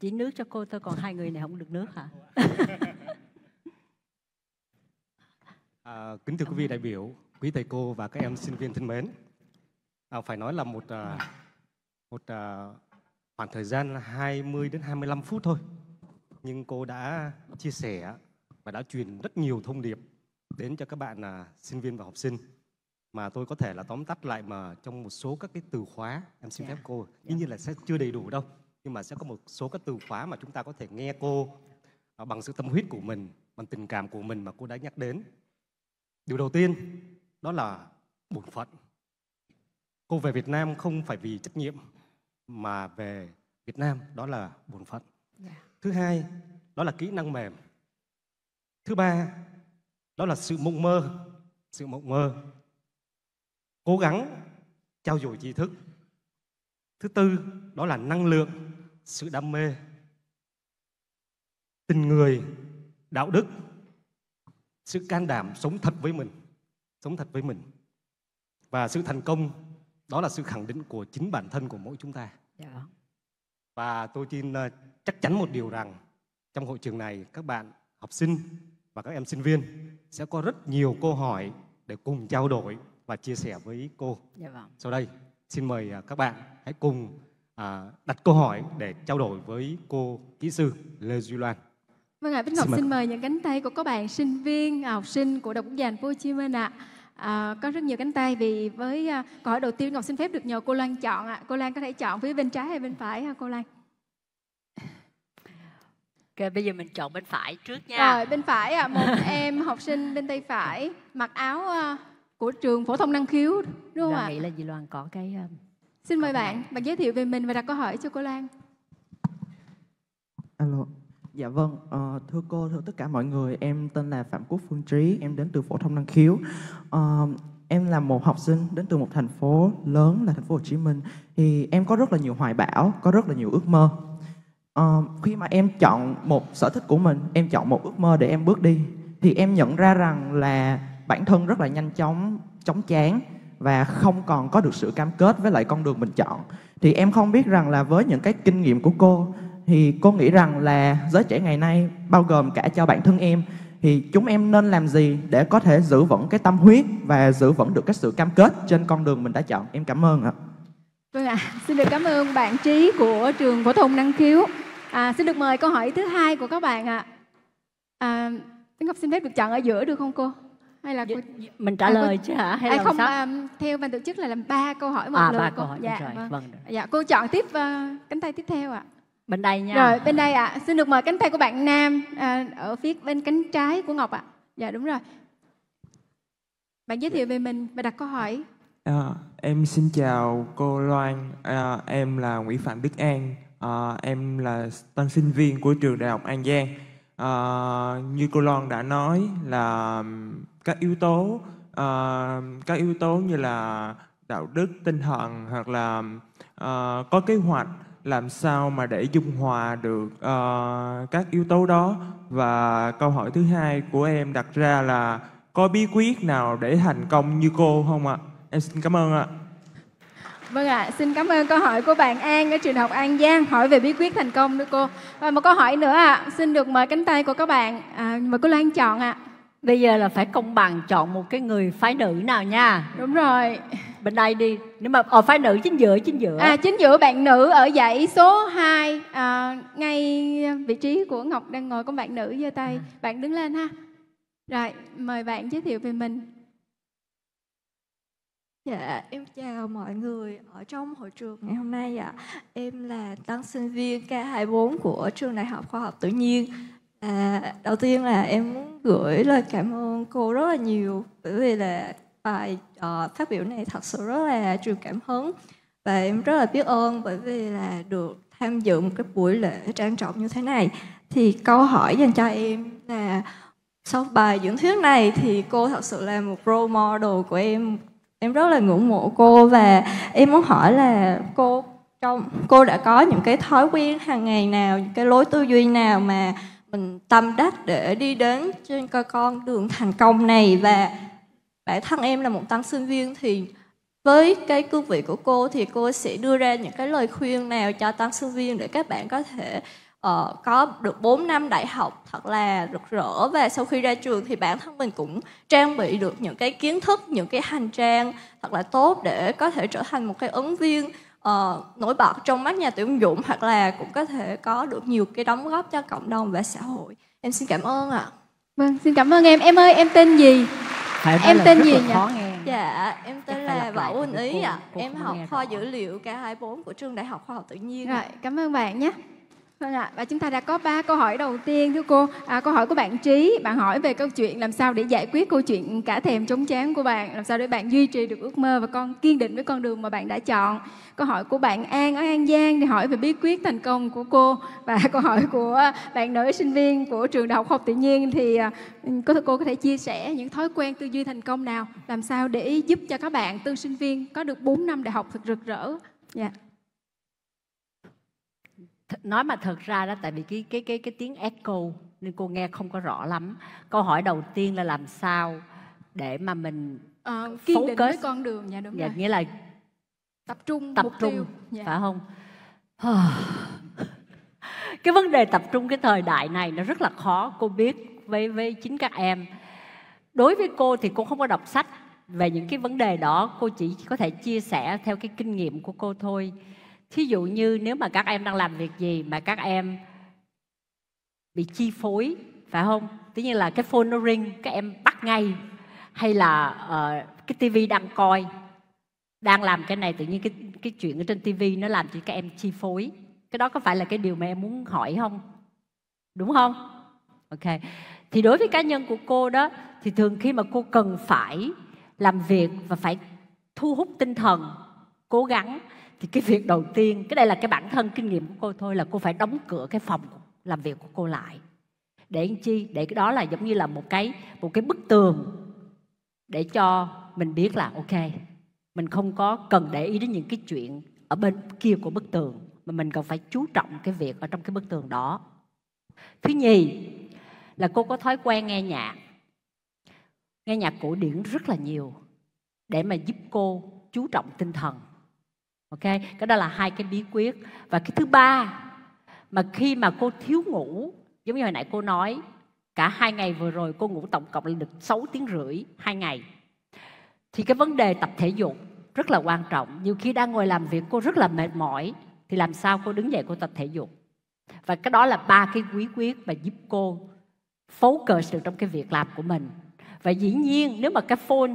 Chỉ nước cho cô tôi còn hai người này không được nước hả?
à, kính thưa quý vị đại biểu, quý thầy cô và các em sinh viên thân mến, à, phải nói là một à, một à, khoảng thời gian là 20 đến 25 phút thôi, nhưng cô đã chia sẻ và đã truyền rất nhiều thông điệp đến cho các bạn là sinh viên và học sinh mà tôi có thể là tóm tắt lại mà trong một số các cái từ khóa em xin yeah. Dạ. phép cô dạ. dĩ yeah. nhiên là sẽ chưa đầy đủ đâu nhưng mà sẽ có một số các từ khóa mà chúng ta có thể nghe cô à, bằng sự tâm huyết của mình bằng tình cảm của mình mà cô đã nhắc đến điều đầu tiên đó là bổn phận cô về Việt Nam không phải vì trách nhiệm mà về Việt Nam đó là bổn phận yeah. Dạ. thứ hai đó là kỹ năng mềm thứ ba đó là sự mộng mơ sự mộng mơ cố gắng trao dồi tri thức thứ tư đó là năng lượng sự đam mê tình người đạo đức sự can đảm sống thật với mình sống thật với mình và sự thành công đó là sự khẳng định của chính bản thân của mỗi chúng ta dạ. và tôi tin ờ, chắc chắn một điều rằng trong hội trường này các bạn học sinh và các em sinh viên sẽ có rất nhiều câu hỏi để cùng trao đổi và chia sẻ với cô. Dạ vâng. Sau đây xin mời à, các bạn hãy cùng à, đặt câu hỏi để trao đổi với cô kỹ sư Lê Duy Loan.
Vâng ạ, Bích Ngọc xin, xin mời những cánh tay của các bạn sinh viên, học sinh của Đại học Quốc gia Thành Hồ Chí Minh ạ. À, có rất nhiều cánh tay vì với à, câu hỏi đầu tiên Ngọc xin phép được nhờ cô Loan chọn ạ. À. Cô Loan có thể chọn phía bên trái hay bên phải ha cô Loan?
Ok, bây giờ mình chọn bên phải trước
nha. Rồi, bên phải ạ, à, một em học sinh bên tay phải mặc áo ờ, của trường phổ thông năng khiếu đúng không ạ? À? nghĩ là chị Loan có cái um, Xin mời bạn, bạn giới thiệu về mình và đặt câu hỏi cho cô Lan.
Alo. Dạ vâng, uh, thưa cô, thưa tất cả mọi người, em tên là Phạm Quốc Phương Trí, em đến từ phổ
thông
năng khiếu. Uh, em là một học sinh đến từ một thành phố lớn là thành phố Hồ Chí Minh thì em có rất là nhiều hoài bão, có rất là nhiều ước mơ Ờ, khi mà em
chọn một sở thích của mình em chọn một ước mơ để em bước đi thì em nhận ra rằng là bản thân rất là nhanh chóng chóng chán và không còn có được sự cam kết với lại con đường mình chọn thì em không biết rằng là với những cái kinh nghiệm của cô thì cô nghĩ rằng là giới trẻ ngày nay bao gồm cả cho bản thân em thì chúng em nên làm gì để có thể giữ vững cái tâm huyết và giữ vững được cái sự cam kết trên con đường mình đã chọn em cảm ơn ạ
vâng ạ xin được cảm ơn bạn trí của trường phổ thông năng khiếu À, xin được mời câu hỏi thứ hai của các bạn ạ. À. À, Tiếng Ngọc xin phép được chọn ở giữa được không cô? Hay là dạ, cô... Dạ,
mình trả à, lời cô... chứ hả? Hay à, không, sao? À,
theo ban tổ chức là làm ba câu hỏi một à, lượt. ba câu hỏi. Dạ, rồi. Vâng. vâng. Dạ, cô chọn tiếp uh, cánh tay tiếp theo ạ. Bên đây nha. Rồi, bên đây ạ. À. Xin được mời cánh tay của bạn Nam à, ở phía bên cánh trái của Ngọc ạ. Dạ đúng rồi. Bạn giới thiệu về mình và đặt câu hỏi.
À, em xin chào cô Loan, à, em là Nguyễn Phạm Đức An, À, em là tân sinh viên của trường Đại học An Giang. À, như cô Loan đã nói là các yếu tố à, các yếu tố như là đạo đức, tinh thần hoặc là à, có kế hoạch làm sao mà để dung hòa được uh, các yếu tố đó và câu hỏi thứ hai của em đặt ra là có bí quyết nào để thành công như cô không ạ? Em xin cảm ơn ạ.
Vâng ạ,
à, xin cảm ơn câu hỏi của bạn An ở trường học An Giang hỏi về bí quyết thành công nữa cô. Và một câu hỏi nữa ạ, à, xin được mời cánh tay của các bạn, à, mời cô Lan chọn ạ. À.
Bây giờ là phải công bằng chọn một cái người phái nữ nào nha. Đúng rồi. Bên đây đi. Nếu mà ở ờ, phái nữ chính giữa chính giữa. À chính giữa bạn nữ ở dãy số 2 à, ngay vị
trí của Ngọc đang ngồi có bạn nữ giơ tay. À. Bạn đứng lên ha. Rồi, mời bạn giới thiệu về
mình. Dạ, em chào mọi người ở trong hội trường ngày hôm nay ạ. Em là tân sinh viên K24 của trường Đại học Khoa học Tự nhiên. À, đầu tiên là em muốn gửi lời cảm ơn cô rất là nhiều bởi vì là bài uh, phát biểu này thật sự rất là truyền cảm hứng và em rất là biết ơn bởi vì là được tham dự một cái buổi lễ trang trọng như thế này. Thì câu hỏi dành cho em là sau bài diễn thuyết này thì cô thật sự là một role model của em em rất là ngưỡng mộ cô và em muốn hỏi là cô trong cô đã có những cái thói quen hàng ngày nào những cái lối tư duy nào mà mình tâm đắc để đi đến trên cơ con đường thành công này và bản thân em là một tăng sinh viên thì với cái cương vị của cô thì cô sẽ đưa ra những cái lời khuyên nào cho tăng sinh viên để các bạn có thể uh, có được 4 năm đại học thật là rực rỡ và sau khi ra trường thì bản thân mình cũng trang bị được những cái kiến thức những cái hành trang thật là tốt để có thể trở thành một cái ứng viên uh, nổi bật trong mắt nhà tuyển dụng hoặc là cũng có thể có được nhiều cái đóng góp cho cộng đồng và xã hội em xin cảm ơn ạ
vâng xin cảm ơn em em ơi em tên gì em tên gì nhỉ
dạ em tên là võ quỳnh ý ạ à. em học kho dữ liệu k 24 của trường đại học khoa học tự nhiên rồi
cảm ơn bạn nhé Vâng ạ, và chúng ta đã có ba câu hỏi đầu tiên thưa cô. À, câu hỏi của bạn Trí, bạn hỏi về câu chuyện làm sao để giải quyết câu chuyện cả thèm chống chán của bạn, làm sao để bạn duy trì được ước mơ và con kiên định với con đường mà bạn đã chọn. Câu hỏi của bạn An ở An Giang thì hỏi về bí quyết thành công của cô và câu hỏi của bạn nữ sinh viên của trường Đại học Học Tự nhiên thì à, có cô có thể chia sẻ những thói quen tư duy thành công nào, làm sao để giúp cho các bạn tư sinh viên có được 4 năm đại học thật rực rỡ.
Dạ. Yeah nói mà thật ra đó tại vì cái cái cái cái tiếng echo nên cô nghe không có rõ lắm câu hỏi đầu tiên là làm sao để mà mình
ờ, kiên focus. định với con đường dạ đúng dạ, rồi nghĩa là
tập trung tập mục trung tiêu. Dạ. phải không cái vấn đề tập trung cái thời đại này nó rất là khó cô biết với với chính các em đối với cô thì cô không có đọc sách về những cái vấn đề đó cô chỉ có thể chia sẻ theo cái kinh nghiệm của cô thôi thí dụ như nếu mà các em đang làm việc gì mà các em bị chi phối phải không tất nhiên là cái phone nó ring các em bắt ngay hay là uh, cái tivi đang coi đang làm cái này tự nhiên cái cái chuyện ở trên tivi nó làm cho các em chi phối cái đó có phải là cái điều mà em muốn hỏi không đúng không ok thì đối với cá nhân của cô đó thì thường khi mà cô cần phải làm việc và phải thu hút tinh thần cố gắng thì cái việc đầu tiên cái đây là cái bản thân kinh nghiệm của cô thôi là cô phải đóng cửa cái phòng làm việc của cô lại để làm chi để cái đó là giống như là một cái một cái bức tường để cho mình biết là ok mình không có cần để ý đến những cái chuyện ở bên kia của bức tường mà mình cần phải chú trọng cái việc ở trong cái bức tường đó thứ nhì là cô có thói quen nghe nhạc nghe nhạc cổ điển rất là nhiều để mà giúp cô chú trọng tinh thần ok cái đó là hai cái bí quyết và cái thứ ba mà khi mà cô thiếu ngủ giống như hồi nãy cô nói cả hai ngày vừa rồi cô ngủ tổng cộng là được 6 tiếng rưỡi hai ngày thì cái vấn đề tập thể dục rất là quan trọng nhiều khi đang ngồi làm việc cô rất là mệt mỏi thì làm sao cô đứng dậy cô tập thể dục và cái đó là ba cái quý quyết mà giúp cô focus được trong cái việc làm của mình và dĩ nhiên nếu mà cái phone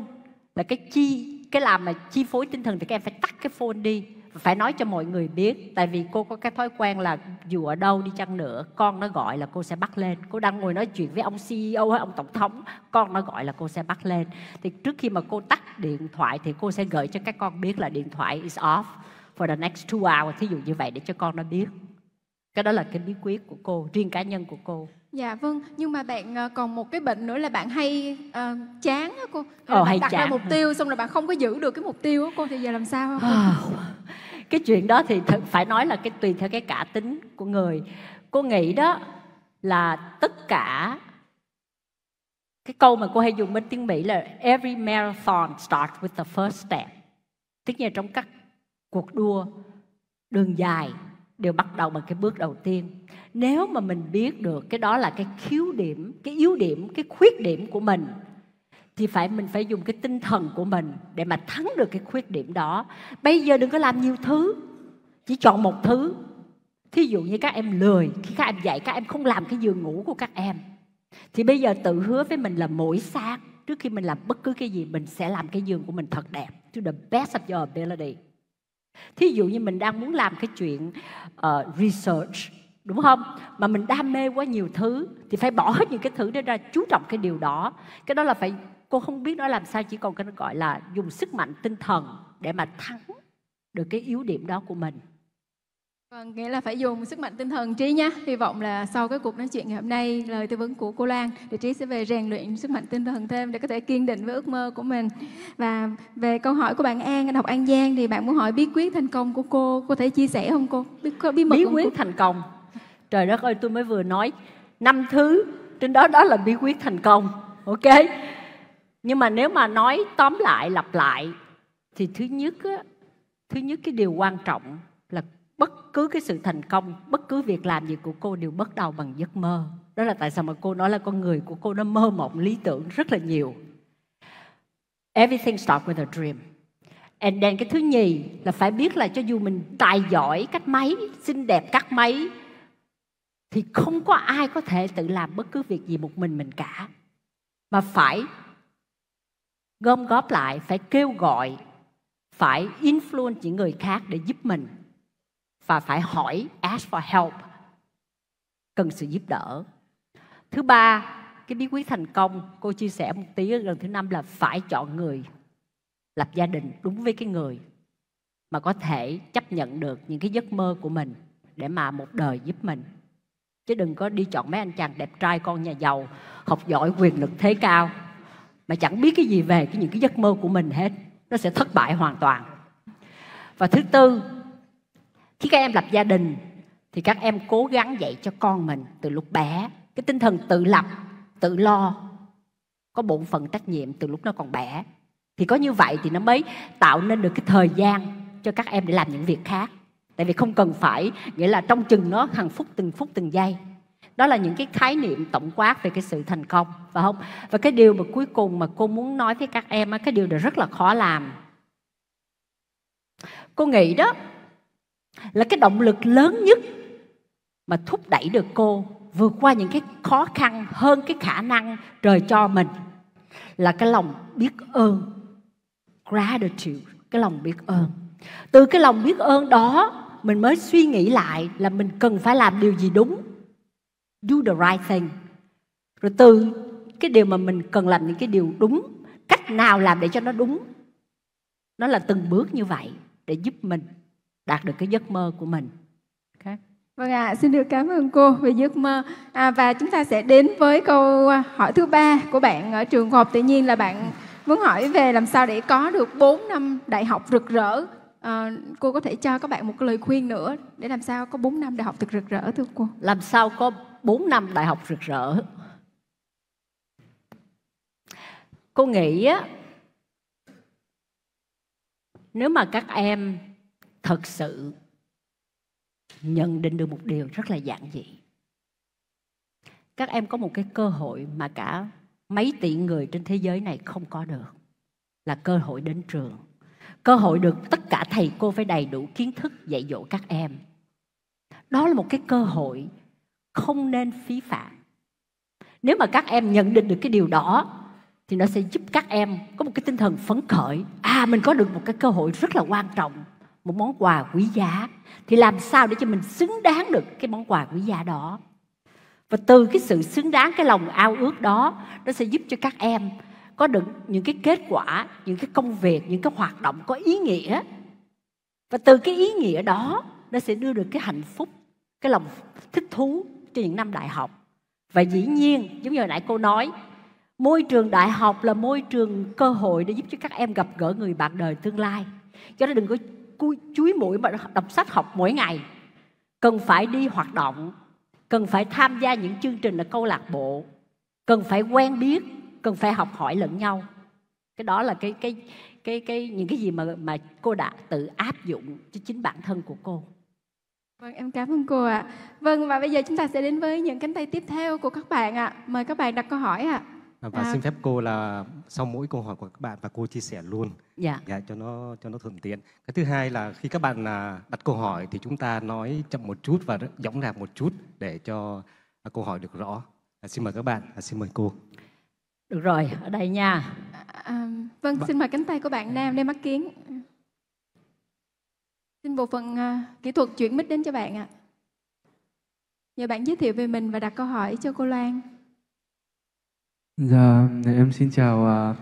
là cái chi cái làm mà chi phối tinh thần thì các em phải tắt cái phone đi phải nói cho mọi người biết tại vì cô có cái thói quen là dù ở đâu đi chăng nữa con nó gọi là cô sẽ bắt lên cô đang ngồi nói chuyện với ông CEO hay ông tổng thống con nó gọi là cô sẽ bắt lên thì trước khi mà cô tắt điện thoại thì cô sẽ gửi cho các con biết là điện thoại is off for the next two hours thí dụ như vậy để cho con nó biết cái đó là cái bí quyết của cô riêng cá nhân của cô
Dạ vâng, nhưng mà bạn ờ, còn một cái bệnh nữa là bạn hay uh, chán á
cô. Ồ, ờ, hay đặt chán. ra mục tiêu xong rồi bạn không có giữ được cái mục tiêu á cô thì giờ làm sao không? Oh. Cái chuyện đó thì th- phải nói là cái tùy theo cái cả tính của người. Cô nghĩ đó là tất cả cái câu mà cô hay dùng bên tiếng Mỹ là every marathon starts with the first step. Tức là trong các cuộc đua đường dài đều bắt đầu bằng cái bước đầu tiên nếu mà mình biết được cái đó là cái khiếu điểm cái yếu điểm cái khuyết điểm của mình thì phải mình phải dùng cái tinh thần của mình để mà thắng được cái khuyết điểm đó bây giờ đừng có làm nhiều thứ chỉ chọn một thứ thí dụ như các em lười khi các em dạy các em không làm cái giường ngủ của các em thì bây giờ tự hứa với mình là mỗi sáng trước khi mình làm bất cứ cái gì mình sẽ làm cái giường của mình thật đẹp to the best of your ability thí dụ như mình đang muốn làm cái chuyện uh, research đúng không mà mình đam mê quá nhiều thứ thì phải bỏ hết những cái thứ đó ra chú trọng cái điều đó cái đó là phải cô không biết nó làm sao chỉ còn cái nó gọi là dùng sức mạnh tinh thần để mà thắng được cái yếu điểm đó của mình
Vâng, nghĩa là phải dùng sức mạnh tinh thần Trí nhé. Hy vọng là sau cái cuộc nói chuyện ngày hôm nay, lời tư vấn của cô Lan thì Trí sẽ về rèn luyện sức mạnh tinh thần thêm để có thể kiên định với ước mơ của mình. Và về câu hỏi của bạn An, anh học An Giang thì bạn muốn hỏi bí quyết thành công của cô, có thể chia sẻ không cô? Bí, bí mật bí quyết cô?
thành công. Trời đất ơi, tôi mới vừa nói năm thứ trên đó đó là bí quyết thành công. Ok. Nhưng mà nếu mà nói tóm lại lặp lại thì thứ nhất thứ nhất cái điều quan trọng bất cứ cái sự thành công bất cứ việc làm gì của cô đều bắt đầu bằng giấc mơ đó là tại sao mà cô nói là con người của cô nó mơ mộng lý tưởng rất là nhiều everything starts with a dream and then cái thứ nhì là phải biết là cho dù mình tài giỏi cách mấy xinh đẹp cách mấy thì không có ai có thể tự làm bất cứ việc gì một mình mình cả mà phải gom góp lại phải kêu gọi phải influence những người khác để giúp mình và phải hỏi ask for help cần sự giúp đỡ thứ ba cái bí quyết thành công cô chia sẻ một tí lần thứ năm là phải chọn người lập gia đình đúng với cái người mà có thể chấp nhận được những cái giấc mơ của mình để mà một đời giúp mình chứ đừng có đi chọn mấy anh chàng đẹp trai con nhà giàu học giỏi quyền lực thế cao mà chẳng biết cái gì về cái những cái giấc mơ của mình hết nó sẽ thất bại hoàn toàn và thứ tư khi các em lập gia đình thì các em cố gắng dạy cho con mình từ lúc bé cái tinh thần tự lập, tự lo, có bổn phận trách nhiệm từ lúc nó còn bé. Thì có như vậy thì nó mới tạo nên được cái thời gian cho các em để làm những việc khác. Tại vì không cần phải nghĩa là trong chừng nó hàng phút từng phút từng giây. Đó là những cái khái niệm tổng quát về cái sự thành công và không? Và cái điều mà cuối cùng mà cô muốn nói với các em cái điều đó rất là khó làm. Cô nghĩ đó là cái động lực lớn nhất mà thúc đẩy được cô vượt qua những cái khó khăn hơn cái khả năng trời cho mình là cái lòng biết ơn gratitude cái lòng biết ơn từ cái lòng biết ơn đó mình mới suy nghĩ lại là mình cần phải làm điều gì đúng do the right thing rồi từ cái điều mà mình cần làm những cái điều đúng cách nào làm để cho nó đúng nó là từng bước như vậy để giúp mình đạt được cái giấc mơ của mình
okay. Vâng ạ, à, xin được cảm ơn cô về giấc mơ. À, và chúng ta sẽ đến với câu à, hỏi thứ ba của bạn ở trường học tự nhiên là bạn muốn hỏi về làm sao để có được 4 năm đại học rực rỡ. À, cô có thể cho các bạn một lời khuyên nữa để làm sao có 4 năm đại học thực rực rỡ thưa cô. Làm sao có 4
năm đại học rực rỡ? Cô nghĩ á, nếu mà các em thật sự nhận định được một điều rất là giản dị các em có một cái cơ hội mà cả mấy tỷ người trên thế giới này không có được là cơ hội đến trường cơ hội được tất cả thầy cô phải đầy đủ kiến thức dạy dỗ các em đó là một cái cơ hội không nên phí phạm nếu mà các em nhận định được cái điều đó thì nó sẽ giúp các em có một cái tinh thần phấn khởi à mình có được một cái cơ hội rất là quan trọng một món quà quý giá thì làm sao để cho mình xứng đáng được cái món quà quý giá đó và từ cái sự xứng đáng cái lòng ao ước đó nó sẽ giúp cho các em có được những cái kết quả những cái công việc những cái hoạt động có ý nghĩa và từ cái ý nghĩa đó nó sẽ đưa được cái hạnh phúc cái lòng thích thú cho những năm đại học và dĩ nhiên giống như hồi nãy cô nói môi trường đại học là môi trường cơ hội để giúp cho các em gặp gỡ người bạn đời tương lai cho nên đừng có chuối mũi mà đọc sách học mỗi ngày cần phải đi hoạt động cần phải tham gia những chương trình ở câu lạc bộ cần phải quen biết cần phải học hỏi lẫn nhau cái đó là cái cái cái cái những cái gì mà mà cô đã tự áp dụng cho chính bản thân của cô
vâng em cảm ơn cô ạ vâng và bây giờ chúng ta sẽ đến với những cánh tay tiếp theo của các bạn ạ mời các bạn đặt câu hỏi ạ
và à. xin phép cô là sau mỗi câu hỏi của các bạn và cô chia sẻ luôn dạ. dạ cho nó cho nó thuận tiện cái thứ hai là khi các bạn à, đặt câu hỏi thì chúng ta nói chậm một chút và dõng dạc một chút để cho à, câu hỏi được rõ à, xin mời các bạn à, xin mời cô
được rồi ở đây nha à,
à vâng, vâng xin mời cánh tay của bạn nam lê mắt kiến xin bộ phận uh, kỹ thuật chuyển mic đến cho bạn ạ à. nhờ bạn giới thiệu về mình và đặt câu hỏi cho cô loan
Dạ, em xin chào à,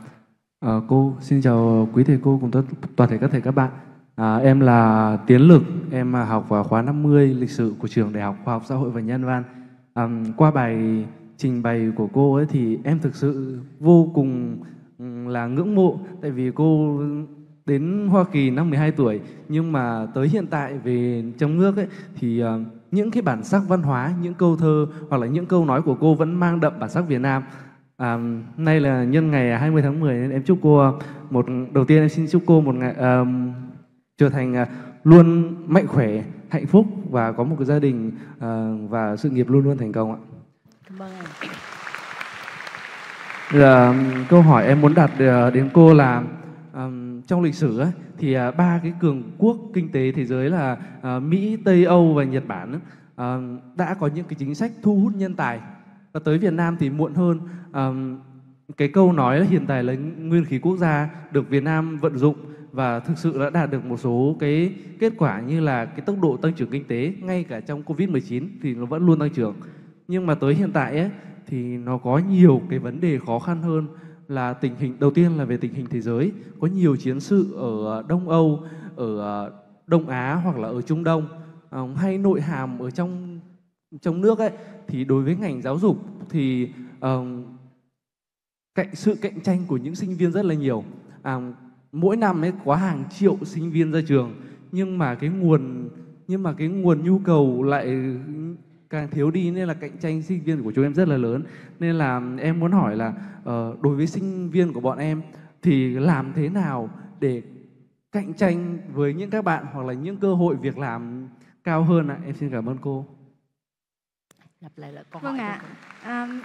à, cô, xin chào quý thầy cô cùng tất toàn thể các thầy các bạn. À, em là Tiến Lực, em học vào khóa 50 lịch sử của trường Đại học Khoa học Xã hội và Nhân văn. À, qua bài trình bày của cô ấy thì em thực sự vô cùng là ngưỡng mộ tại vì cô đến Hoa Kỳ năm 12 tuổi nhưng mà tới hiện tại về trong nước ấy thì uh, những cái bản sắc văn hóa, những câu thơ hoặc là những câu nói của cô vẫn mang đậm bản sắc Việt Nam À, nay là nhân ngày 20 tháng 10 nên em chúc cô một đầu tiên em xin chúc cô một ngày uh, trở thành à, luôn mạnh khỏe, hạnh phúc và có một cái gia đình uh, và sự nghiệp luôn luôn thành công ạ. Cảm ơn anh. Giờ câu hỏi em muốn đặt ờ, đến cô là um, trong lịch sử ấy, thì à, ba cái cường quốc kinh tế thế giới là uh, Mỹ, Tây Âu và Nhật Bản uh, đã có những cái chính sách thu hút nhân tài và tới Việt Nam thì muộn hơn um, cái câu nói hiện tại là nguyên khí quốc gia được Việt Nam vận dụng và thực sự đã đạt được một số cái kết quả như là cái tốc độ tăng trưởng kinh tế ngay cả trong Covid-19 thì nó vẫn luôn tăng trưởng. Nhưng mà tới hiện tại ấy, thì nó có nhiều cái vấn đề khó khăn hơn là tình hình đầu tiên là về tình hình thế giới, có nhiều chiến sự ở ờ, Đông Âu, ở ờ, Đông Á hoặc là ở Trung Đông hay nội hàm ở trong trong nước ấy thì đối với ngành giáo dục thì cạnh sự cạnh tranh của những sinh viên rất là nhiều à, mỗi năm ấy có hàng triệu sinh viên ra trường nhưng mà cái nguồn nhưng mà cái nguồn nhu cầu lại càng thiếu đi nên là cạnh tranh sinh viên của chúng em rất là lớn nên là em muốn hỏi là uh, đối với sinh viên của bọn em thì làm thế nào để cạnh tranh với những các bạn hoặc là những cơ hội việc làm cao hơn ạ à? em xin cảm ơn cô
lặp lại lại câu vâng hỏi
ạ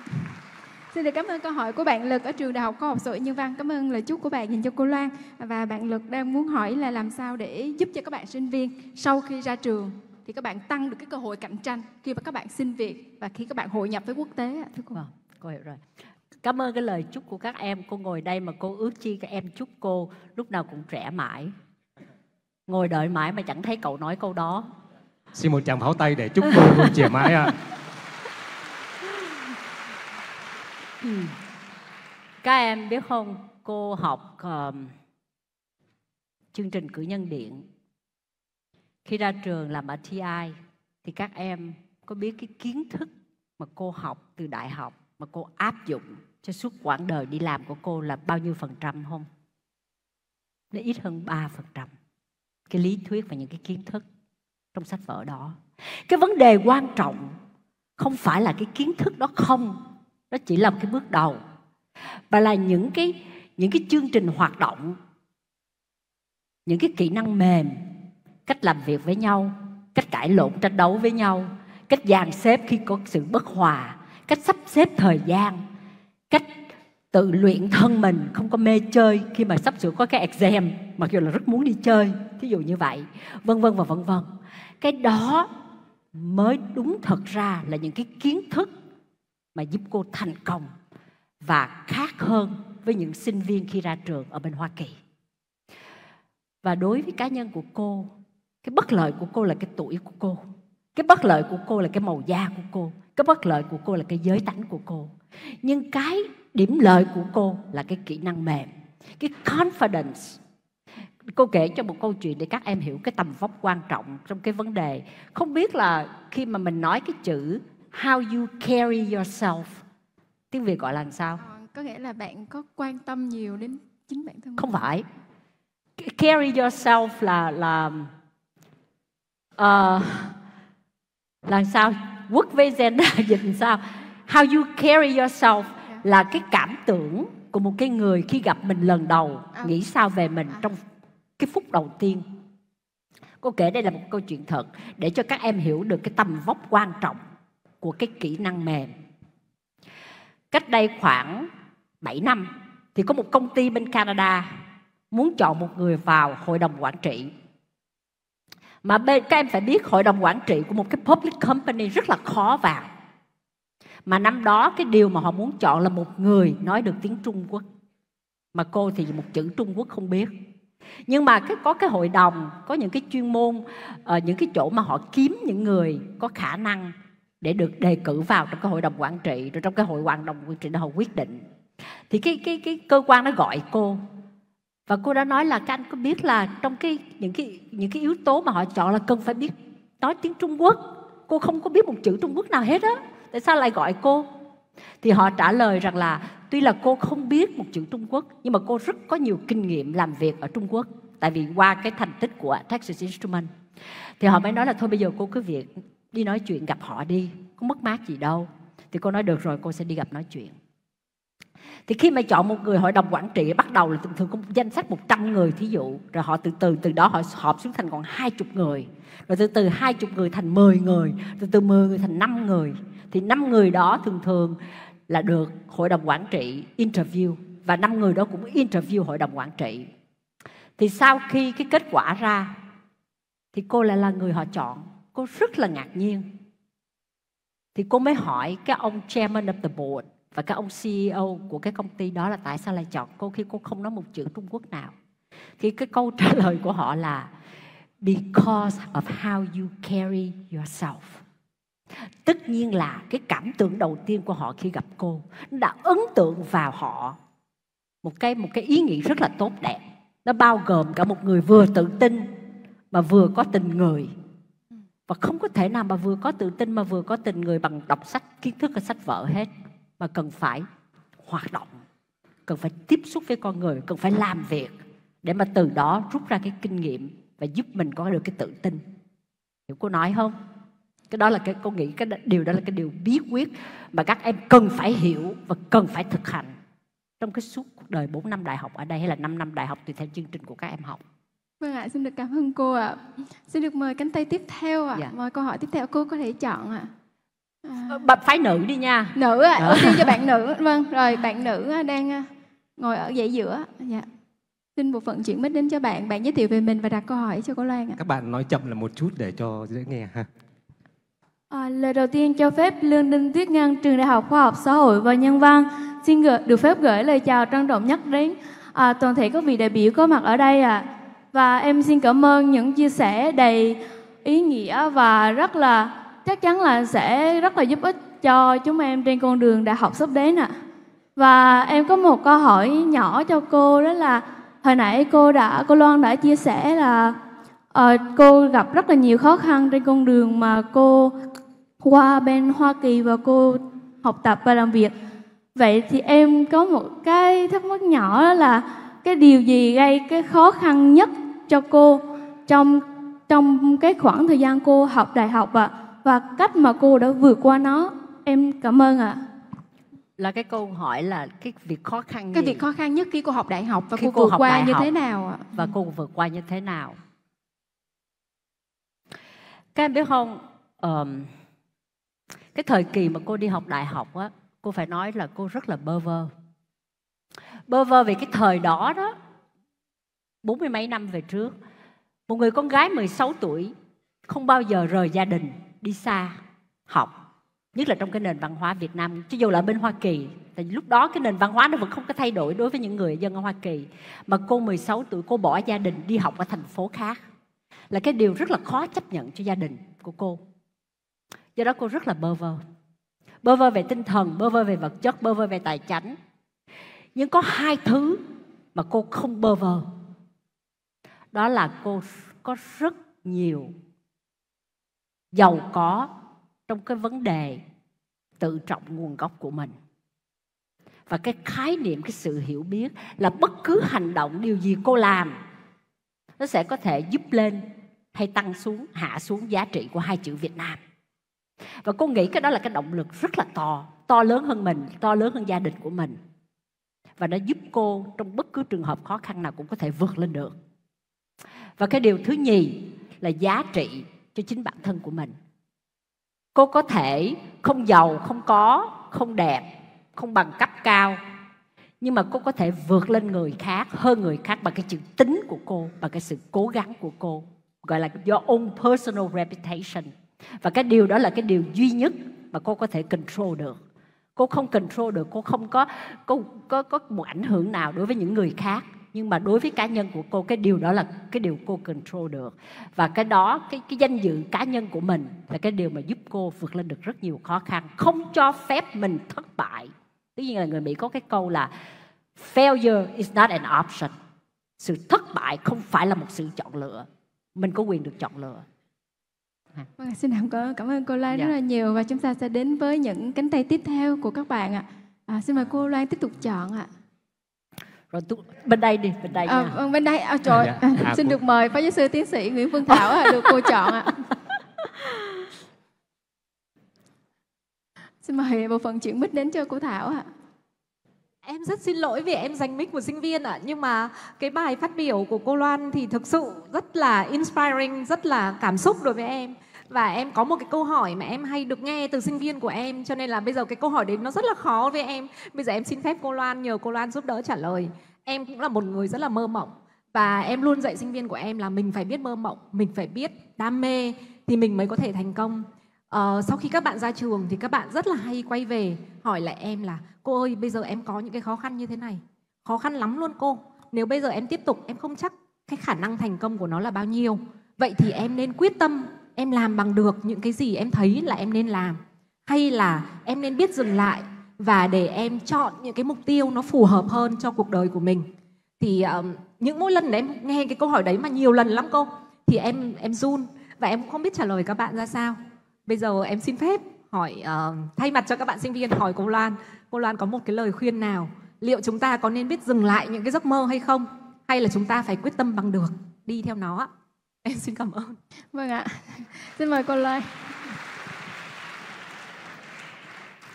Xin được cảm ơn câu hỏi của bạn Lực ở trường Đại học Khoa học Xã hội Nhân văn. Cảm ơn lời chúc của bạn dành cho cô Loan. Và bạn Lực đang muốn hỏi là làm sao để giúp cho các bạn sinh viên sau khi ra trường thì các bạn tăng được cái cơ hội cạnh tranh khi mà các bạn xin việc và khi các bạn hội nhập
với quốc tế thưa cô. Vâng, cô hiểu rồi. Cảm ơn cái lời chúc của các em. Cô ngồi đây mà cô ước chi các em chúc cô lúc nào cũng trẻ mãi. Ngồi đợi mãi mà chẳng thấy cậu nói câu đó.
Xin một tràng pháo tay để chúc cô luôn trẻ mãi ạ. À.
các em biết không cô học uh, chương trình cử nhân điện khi ra trường làm ở ti thì các em có biết cái kiến thức mà cô học từ đại học mà cô áp dụng cho suốt quãng đời đi làm của cô là bao nhiêu phần trăm không nó ít hơn 3 phần trăm cái lý thuyết và những cái kiến thức trong sách vở đó cái vấn đề quan trọng không phải là cái kiến thức đó không đó chỉ là một cái bước đầu và là những cái những cái chương trình hoạt động những cái kỹ năng mềm cách làm việc với nhau cách cãi lộn tranh đấu với nhau cách dàn xếp khi có sự bất hòa cách sắp xếp thời gian cách tự luyện thân mình không có mê chơi khi mà sắp sửa có cái exam mặc dù là rất muốn đi chơi thí dụ như vậy vân vân và vân vân cái đó mới đúng thật ra là những cái kiến thức mà giúp cô thành công và khác hơn với những sinh viên khi ra trường ở bên Hoa Kỳ. Và đối với cá nhân của cô, cái bất lợi của cô là cái tuổi của cô. Cái bất lợi của cô là cái màu da của cô. Cái bất lợi của cô là cái giới tánh của cô. Nhưng cái điểm lợi của cô là cái kỹ năng mềm, cái confidence. Cô kể cho một câu chuyện để các em hiểu cái tầm vóc quan trọng trong cái vấn đề. Không biết là khi mà mình nói cái chữ how you carry yourself tiếng việt gọi là làm sao ờ,
có nghĩa là bạn có quan tâm nhiều đến chính bản thân mình không
phải carry yourself là là uh, là sao quốc với gender dịch sao how you carry yourself dạ. là cái cảm tưởng của một cái người khi gặp mình lần đầu à. nghĩ sao về mình à. trong cái phút đầu tiên cô kể đây là một câu chuyện thật để cho các em hiểu được cái tầm vóc quan trọng của cái kỹ năng mềm. Cách đây khoảng 7 năm thì có một công ty bên Canada muốn chọn một người vào hội đồng quản trị. Mà bên, các em phải biết hội đồng quản trị của một cái public company rất là khó vào. Mà năm đó cái điều mà họ muốn chọn là một người nói được tiếng Trung Quốc. Mà cô thì một chữ Trung Quốc không biết nhưng mà cái, có cái hội đồng có những cái chuyên môn ở ờ, những cái chỗ mà họ kiếm những người có khả năng để được đề cử vào trong cái hội đồng quản trị rồi trong cái hội hoạt đồng quản trị họ quyết định thì cái cái cái cơ quan nó gọi cô và cô đã nói là các anh có biết là trong cái những cái những cái yếu tố mà họ chọn là cần phải biết nói tiếng Trung Quốc cô không có biết một chữ Trung Quốc nào hết á tại sao lại gọi cô thì họ trả lời rằng là tuy là cô không biết một chữ Trung Quốc nhưng mà cô rất có nhiều kinh nghiệm làm việc ở Trung Quốc tại vì qua cái thành tích của Texas instrument thì họ mới nói là thôi bây giờ cô cứ việc đi nói chuyện gặp họ đi có mất mát gì đâu thì cô nói được rồi cô sẽ đi gặp nói chuyện thì khi mà chọn một người hội đồng quản trị bắt đầu là thường thường có danh sách 100 người thí dụ rồi họ từ từ từ đó họ họp xuống thành còn 20 người rồi từ từ 20 người thành 10 người từ từ 10 người thành 5 người thì 5 người đó thường thường là được hội đồng quản trị interview và 5 người đó cũng interview hội đồng quản trị thì sau khi cái kết quả ra thì cô lại là người họ chọn cô rất là ngạc nhiên thì cô mới hỏi các ông chairman of the board và các ông CEO của cái công ty đó là tại sao lại chọn cô khi cô không nói một chữ Trung Quốc nào thì cái câu trả lời của họ là because of how you carry yourself tất nhiên là cái cảm tưởng đầu tiên của họ khi gặp cô đã ấn tượng vào họ một cái một cái ý nghĩ rất là tốt đẹp nó bao gồm cả một người vừa tự tin mà vừa có tình người và không có thể nào mà vừa có tự tin mà vừa có tình người bằng đọc sách kiến thức ở sách vở hết mà cần phải hoạt động cần phải tiếp xúc với con người cần phải làm việc để mà từ đó rút ra cái kinh nghiệm và giúp mình có được cái tự tin hiểu cô nói không cái đó là cái cô nghĩ cái điều đó là cái điều bí quyết mà các em cần phải hiểu và cần phải thực hành trong cái suốt cuộc đời 4 năm đại học ở đây hay là 5 năm đại học tùy theo chương trình của các em học
Vâng ạ, xin được cảm ơn cô ạ. Xin được mời cánh tay tiếp theo ạ. Dạ. Mời câu hỏi tiếp theo cô có thể chọn ạ.
À. Ờ, bạn phái nữ đi nha.
Nữ ạ, dạ. ưu tiên cho bạn nữ. Vâng, rồi bạn nữ ờ, đang ờ, ngồi ở dãy giữa. Dạ. Xin bộ phận chuyển mic đến cho bạn. Bạn giới thiệu về mình và đặt câu hỏi cho cô Loan ạ.
Các bạn nói chậm là một chút để cho dễ nghe ha.
À, lời đầu tiên cho phép Lương Đinh Tuyết Ngân, Trường Đại học Khoa học Xã hội và Nhân văn xin gửi, được phép gửi lời chào trân trọng nhất đến à, toàn thể các vị đại biểu có mặt ở đây ạ. À và em xin cảm ơn những chia sẻ đầy ý nghĩa và rất là chắc chắn là sẽ rất là giúp ích cho chúng em trên con đường đại học sắp đến ạ. À. Và em có một câu hỏi nhỏ cho cô đó là hồi nãy cô đã cô Loan đã chia sẻ là uh, cô gặp rất là nhiều khó khăn trên con đường mà cô qua bên Hoa Kỳ và cô học tập và làm việc. Vậy thì em có một cái thắc mắc nhỏ đó là cái điều gì gây cái khó khăn nhất cho cô trong trong cái khoảng thời gian cô học đại học ạ à, và cách mà cô đã vượt qua nó em cảm ơn ạ à.
là cái câu hỏi là cái việc khó khăn cái việc khó khăn nhất khi cô học đại học và khi cô, cô vượt qua như thế nào ạ à? và cô vượt qua như thế nào các em biết không um, cái thời kỳ mà cô đi học đại học á cô phải nói là cô rất là bơ vơ bơ vơ về cái thời đó đó bốn mươi mấy năm về trước một người con gái 16 tuổi không bao giờ rời gia đình đi xa học nhất là trong cái nền văn hóa Việt Nam chứ dù là bên Hoa Kỳ tại lúc đó cái nền văn hóa nó vẫn không có thay đổi đối với những người dân ở Hoa Kỳ mà cô 16 tuổi cô bỏ gia đình đi học ở thành phố khác là cái điều rất là khó chấp nhận cho gia đình của cô do đó cô rất là bơ vơ bơ vơ về tinh thần bơ vơ về vật chất bơ vơ về tài chánh nhưng có hai thứ mà cô không bơ vơ đó là cô có rất nhiều giàu có trong cái vấn đề tự trọng nguồn gốc của mình và cái khái niệm cái sự hiểu biết là bất cứ hành động điều gì cô làm nó sẽ có thể giúp lên hay tăng xuống hạ xuống giá trị của hai chữ Việt Nam và cô nghĩ cái đó là cái động lực rất là to to lớn hơn mình to lớn hơn gia đình của mình và nó giúp cô trong bất cứ trường hợp khó khăn nào cũng có thể vượt lên được và cái điều thứ nhì là giá trị cho chính bản thân của mình cô có thể không giàu không có không đẹp không bằng cấp cao nhưng mà cô có thể vượt lên người khác hơn người khác bằng cái chữ tính của cô bằng cái sự cố gắng của cô gọi là do own personal reputation và cái điều đó là cái điều duy nhất mà cô có thể control được cô không control được cô không có cô có có một ảnh hưởng nào đối với những người khác nhưng mà đối với cá nhân của cô cái điều đó là cái điều cô control được và cái đó cái cái danh dự cá nhân của mình là cái điều mà giúp cô vượt lên được rất nhiều khó khăn không cho phép mình thất bại tuy nhiên là người mỹ có cái câu là failure is not an option sự thất bại không phải là một sự chọn lựa mình có quyền được chọn lựa
Ừ. Vâng, xin cảm ơn, cảm ơn cô Loan dạ. rất là nhiều và chúng ta sẽ đến với những cánh tay tiếp theo của các bạn ạ. À, xin mời cô Loan tiếp tục chọn ạ.
Rồi tu, bên đây
đi, bên đây. À, vâng, bên đây, à, trời, à, dạ. à, xin cô... được mời phó giáo sư tiến sĩ Nguyễn Phương Thảo à, được cô chọn ạ.
Xin mời bộ phận chuyển mic đến cho cô Thảo ạ. Em rất xin lỗi vì em giành mic một sinh viên ạ, nhưng mà cái bài phát biểu của cô Loan thì thực sự rất là inspiring, rất là cảm xúc đối với em và em có một cái câu hỏi mà em hay được nghe từ sinh viên của em cho nên là bây giờ cái câu hỏi đấy nó rất là khó với em bây giờ em xin phép cô Loan nhờ cô Loan giúp đỡ trả lời em cũng là một người rất là mơ mộng và em luôn dạy sinh viên của em là mình phải biết mơ mộng mình phải biết đam mê thì mình mới có thể thành công Ờ, sau khi các bạn ra trường thì các bạn rất là hay quay về hỏi lại em là cô ơi bây giờ em có những cái khó khăn như thế này khó khăn lắm luôn cô nếu bây giờ em tiếp tục em không chắc cái khả năng thành công của nó là bao nhiêu vậy thì em nên quyết tâm em làm bằng được những cái gì em thấy là em nên làm hay là em nên biết dừng lại và để em chọn những cái mục tiêu nó phù hợp hơn cho cuộc đời của mình thì um, những mỗi lần em nghe cái câu hỏi đấy mà nhiều lần lắm cô thì em em run và em không biết trả lời các bạn ra sao bây giờ em xin phép hỏi uh, thay mặt cho các bạn sinh viên hỏi cô Loan cô Loan có một cái lời khuyên nào liệu chúng ta có nên biết dừng lại những cái giấc mơ hay không hay là chúng ta phải quyết tâm bằng được đi theo nó ạ Em xin cảm ơn. Vâng ạ.
Xin mời cô Loan.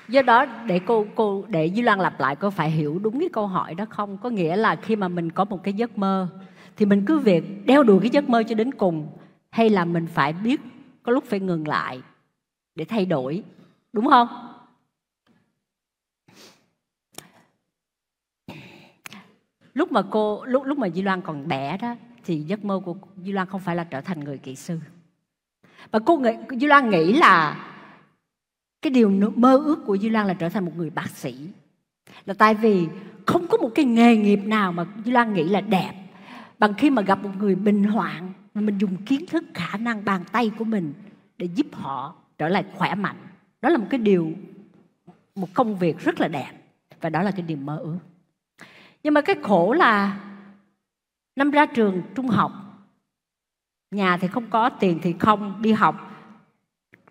do đó để cô cô để Duy Loan lặp lại cô phải hiểu đúng cái câu hỏi đó không có nghĩa là khi mà mình có một cái giấc mơ thì mình cứ việc đeo đuổi cái giấc mơ cho đến cùng hay là mình phải biết có lúc phải ngừng lại để thay đổi đúng không lúc mà cô lúc lúc mà Duy Loan còn bé đó thì giấc mơ của Duy Loan không phải là trở thành người kỹ sư. Và cô nghĩ, Duy Loan nghĩ là cái điều mơ ước của Duy Loan là trở thành một người bác sĩ. Là tại vì không có một cái nghề nghiệp nào mà Duy Loan nghĩ là đẹp bằng khi mà gặp một người bình hoạn mình dùng kiến thức khả năng bàn tay của mình để giúp họ trở lại khỏe mạnh đó là một cái điều một công việc rất là đẹp và đó là cái điều mơ ước nhưng mà cái khổ là năm ra trường trung học nhà thì không có tiền thì không đi học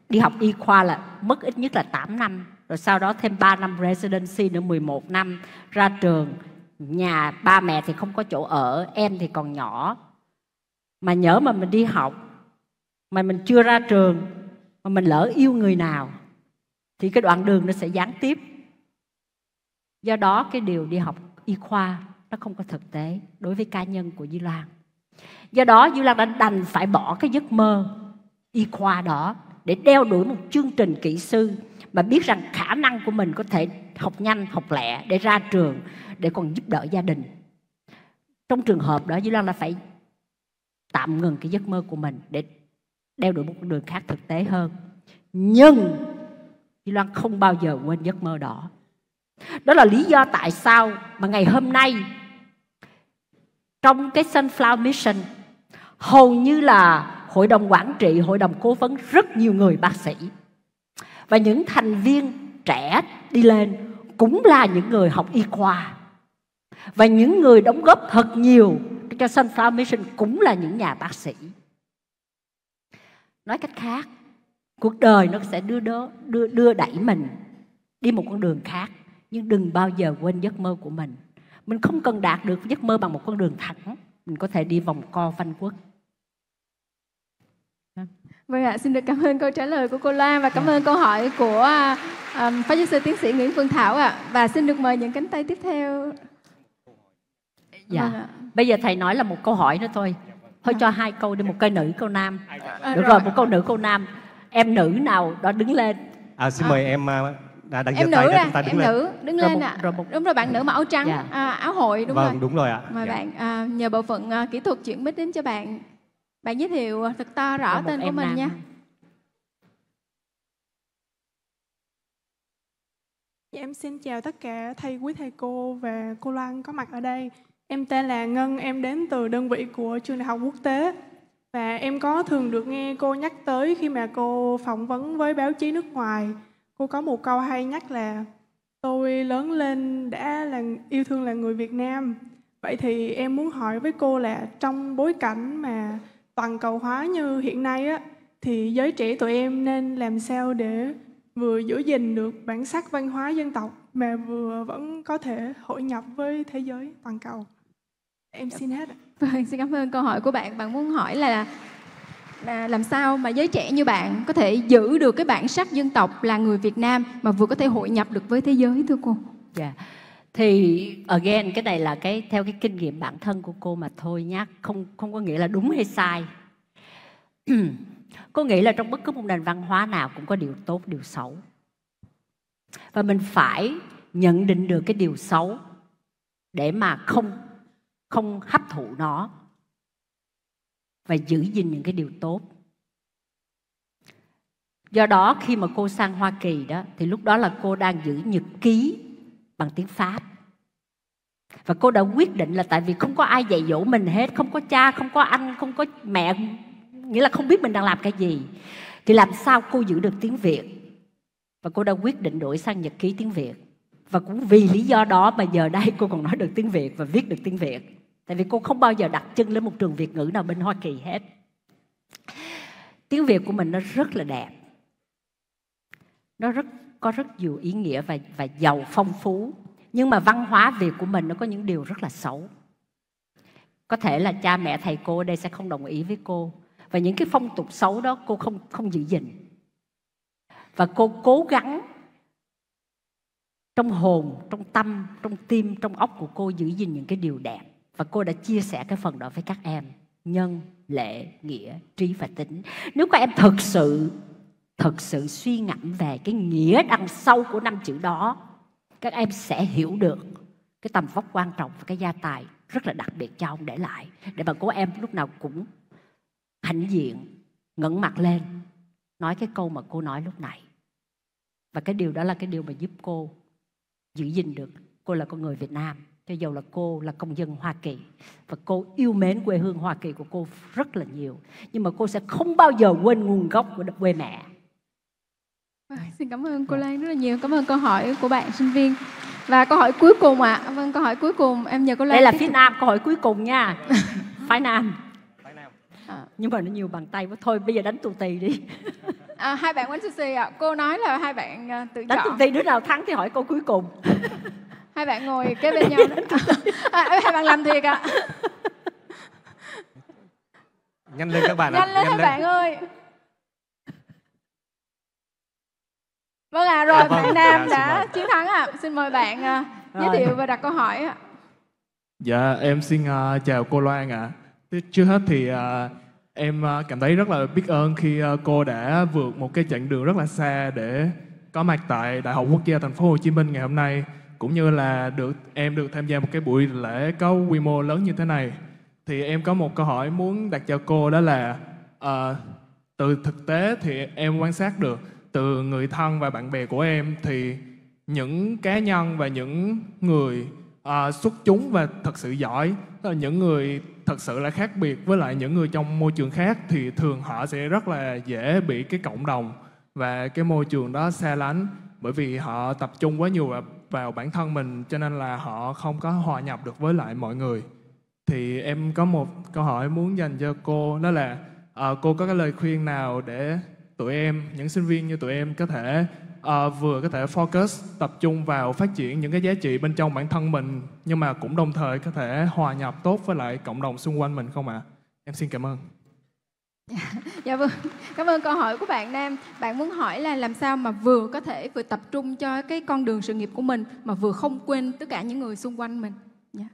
đi học y khoa là mất ít nhất là 8 năm rồi sau đó thêm 3 năm residency nữa 11 năm ra trường nhà ba mẹ thì không có chỗ ở em thì còn nhỏ mà nhớ mà mình đi học mà mình chưa ra trường mà mình lỡ yêu người nào thì cái đoạn đường nó sẽ gián tiếp do đó cái điều đi học y khoa nó không có thực tế đối với cá nhân của Duy Loan. Do đó Duy Loan đã đành phải bỏ cái giấc mơ y khoa đó để đeo đuổi một chương trình kỹ sư mà biết rằng khả năng của mình có thể học nhanh, học lẹ để ra trường để còn giúp đỡ gia đình. Trong trường hợp đó Duy Loan là phải tạm ngừng cái giấc mơ của mình để đeo đuổi một con đường khác thực tế hơn. Nhưng Duy Loan không bao giờ quên giấc mơ đó. Đó là lý do tại sao mà ngày hôm nay trong cái Sunflower Mission hầu như là hội đồng quản trị, hội đồng cố vấn rất nhiều người bác sĩ. Và những thành viên trẻ đi lên cũng là những người học y khoa. Và những người đóng góp thật nhiều cho Sunflower Mission cũng là những nhà bác sĩ. Nói cách khác, cuộc đời nó sẽ đưa đó, đưa đưa đẩy mình đi một con đường khác, nhưng đừng bao giờ quên giấc mơ của mình mình không cần đạt được giấc mơ bằng một con đường thẳng mình có thể đi vòng co phanh quất
dạ. Vâng ạ, xin được cảm ơn câu trả lời của cô Loan và cảm dạ. ơn câu hỏi của um, Phó giáo sư tiến sĩ Nguyễn Phương Thảo ạ. Và xin được mời những cánh tay tiếp theo.
Dạ. Vâng Bây giờ thầy nói là một câu hỏi nữa thôi. Thôi cho hai câu đi, một câu nữ, câu nam. À, Được rồi, rồi, một câu nữ, câu nam. Em nữ nào đó đứng lên.
À, xin mời à. em đã đặt em nữ ra em lên. nữ
đứng lên ạ à. đúng rồi bạn nữ mặc áo trắng yeah. Dạ. à, áo hội đúng vâng, rồi đúng rồi ạ mời yeah. Dạ. bạn
à, nhờ bộ phận à, kỹ thuật chuyển mic đến cho bạn bạn giới thiệu thật to rõ rồi dạ, tên của mình nam. nha
em xin chào
tất cả thầy quý thầy cô và cô Loan có mặt ở đây. Em tên là Ngân, em đến từ đơn vị của trường đại học quốc tế và em có thường được nghe cô nhắc tới khi mà cô phỏng vấn với báo chí nước ngoài cô có một câu hay nhắc là tôi lớn lên đã là yêu thương là người Việt Nam. Vậy thì em muốn hỏi với cô là trong bối cảnh mà toàn cầu hóa như hiện nay á thì giới trẻ tụi em nên làm sao để vừa giữ gìn được bản sắc văn hóa dân tộc mà vừa vẫn có thể hội nhập với thế giới toàn cầu. Em dạ. xin hết ạ. Vâng, xin cảm ơn câu
hỏi của bạn. Bạn muốn hỏi là là làm sao mà giới trẻ như bạn có thể giữ được cái bản sắc dân tộc là người Việt Nam mà vừa có thể hội nhập được với thế giới thưa cô?
Dạ. Yeah. Thì again cái này là cái theo cái kinh nghiệm bản thân của cô mà thôi nhá, không không có nghĩa là đúng hay sai. cô nghĩ là trong bất cứ một nền văn hóa nào cũng có điều tốt, điều xấu. Và mình phải nhận định được cái điều xấu để mà không không hấp thụ nó và giữ gìn những cái điều tốt do đó khi mà cô sang hoa kỳ đó thì lúc đó là cô đang giữ nhật ký bằng tiếng pháp và cô đã quyết định là tại vì không có ai dạy dỗ mình hết không có cha không có anh không có mẹ nghĩa là không biết mình đang làm cái gì thì làm sao cô giữ được tiếng việt và cô đã quyết định đổi sang nhật ký tiếng việt và cũng vì lý do đó mà giờ đây cô còn nói được tiếng việt và viết được tiếng việt tại vì cô không bao giờ đặt chân lên một trường việt ngữ nào bên hoa kỳ hết tiếng việt của mình nó rất là đẹp nó rất có rất nhiều ý nghĩa và và giàu phong phú nhưng mà văn hóa việt của mình nó có những điều rất là xấu có thể là cha mẹ thầy cô ở đây sẽ không đồng ý với cô và những cái phong tục xấu đó cô không không giữ gìn và cô cố gắng trong hồn trong tâm trong tim trong óc của cô giữ gìn những cái điều đẹp và cô đã chia sẻ cái phần đó với các em nhân lệ nghĩa trí và tính nếu các em thực sự thực sự suy ngẫm về cái nghĩa đằng sau của năm chữ đó các em sẽ hiểu được cái tầm vóc quan trọng và cái gia tài rất là đặc biệt cho ông để lại để mà cô em lúc nào cũng hãnh diện ngẩng mặt lên nói cái câu mà cô nói lúc này và cái điều đó là cái điều mà giúp cô giữ gìn được cô là con người Việt Nam cho dù là cô là công dân Hoa Kỳ và cô yêu mến quê hương Hoa Kỳ của cô rất là nhiều nhưng mà cô sẽ không bao giờ quên nguồn gốc của quê mẹ
à, xin cảm ơn cô dạ. Lan rất là nhiều cảm ơn câu hỏi của bạn sinh viên và câu hỏi cuối cùng ạ à. vâng câu hỏi cuối cùng em nhờ cô Lan đây là phía tiếp... Nam
câu hỏi cuối cùng nha phái Nam phái Nam à. nhưng mà nó nhiều bàn tay quá thôi bây giờ đánh tù tì đi
à, hai bạn quán sushi ạ à. cô nói là hai bạn uh, tự đánh chọn đánh tù tì đứa
nào thắng thì hỏi cô cuối cùng
hai bạn ngồi kế bên nhau à, hai bạn làm thiệt ạ à.
nhanh lên các bạn nhanh lên nhanh các bạn
ơi vâng ạ à, rồi à, vâng. bạn nam dạ, đã chiến thắng ạ à. xin mời bạn uh, giới thiệu và đặt câu hỏi ạ
dạ em xin uh, chào cô loan ạ à. trước hết thì uh, em uh, cảm thấy rất là biết ơn khi uh, cô đã vượt một cái chặng đường rất là xa để có mặt tại đại học quốc gia thành phố hồ chí minh ngày hôm nay cũng như là được em được tham gia một cái buổi lễ có quy mô lớn như thế này thì em có một câu hỏi muốn đặt cho cô đó là uh, từ thực tế thì em quan sát được từ người thân và bạn bè của em thì những cá nhân và những người uh, xuất chúng và thật sự giỏi là những người thật sự là khác biệt với lại những người trong môi trường khác thì thường họ sẽ rất là dễ bị cái cộng đồng và cái môi trường đó xa lánh bởi vì họ tập trung quá nhiều vào vào bản thân mình cho nên là họ không có hòa nhập được với lại mọi người thì em có một câu hỏi muốn dành cho cô đó là uh, cô có cái lời khuyên nào để tụi em những sinh viên như tụi em có thể uh, vừa có thể focus tập trung vào phát triển những cái giá trị bên trong bản thân mình nhưng mà cũng đồng thời có thể hòa nhập tốt với lại cộng đồng xung quanh mình không ạ à? em xin cảm ơn
dạ vâng cảm ơn câu hỏi của bạn nam bạn muốn hỏi là làm sao mà vừa có thể vừa tập trung cho cái con đường sự nghiệp của mình mà vừa không quên tất cả những người xung quanh mình dạ.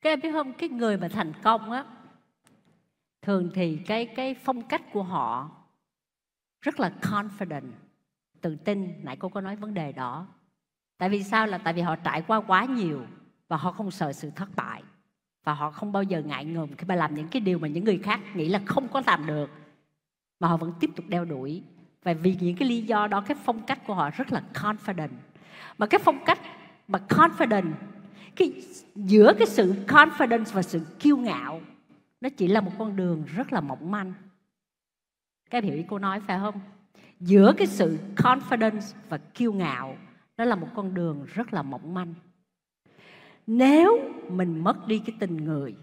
các em biết không cái người mà thành công á thường thì cái cái phong cách của họ rất là confident tự tin nãy cô có nói vấn đề đó tại vì sao là tại vì họ trải qua quá nhiều và họ không sợ sự thất bại và họ không bao giờ ngại ngùng khi mà làm những cái điều mà những người khác nghĩ là không có làm được mà họ vẫn tiếp tục đeo đuổi và vì những cái lý do đó cái phong cách của họ rất là confident mà cái phong cách mà confident cái giữa cái sự confidence và sự kiêu ngạo nó chỉ là một con đường rất là mỏng manh các em hiểu ý cô nói phải không giữa cái sự confidence và kiêu ngạo đó là một con đường rất là mỏng manh nếu mình mất đi cái tình người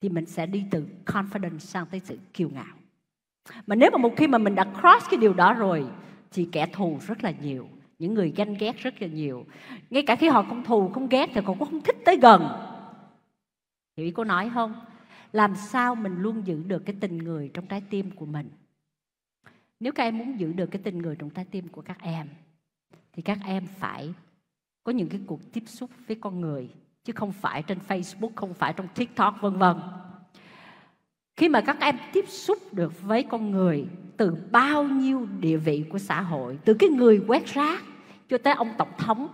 thì mình sẽ đi từ confidence sang tới sự kiêu ngạo mà nếu mà một khi mà mình đã cross cái điều đó rồi thì kẻ thù rất là nhiều những người ganh ghét rất là nhiều ngay cả khi họ không thù không ghét thì họ cũng không thích tới gần hiểu ý cô nói không làm sao mình luôn giữ được cái tình người trong trái tim của mình nếu các em muốn giữ được cái tình người trong trái tim của các em thì các em phải có những cái cuộc tiếp xúc với con người chứ không phải trên Facebook, không phải trong TikTok vân vân. Khi mà các em tiếp xúc được với con người từ bao nhiêu địa vị của xã hội, từ cái người quét rác cho tới ông tổng thống,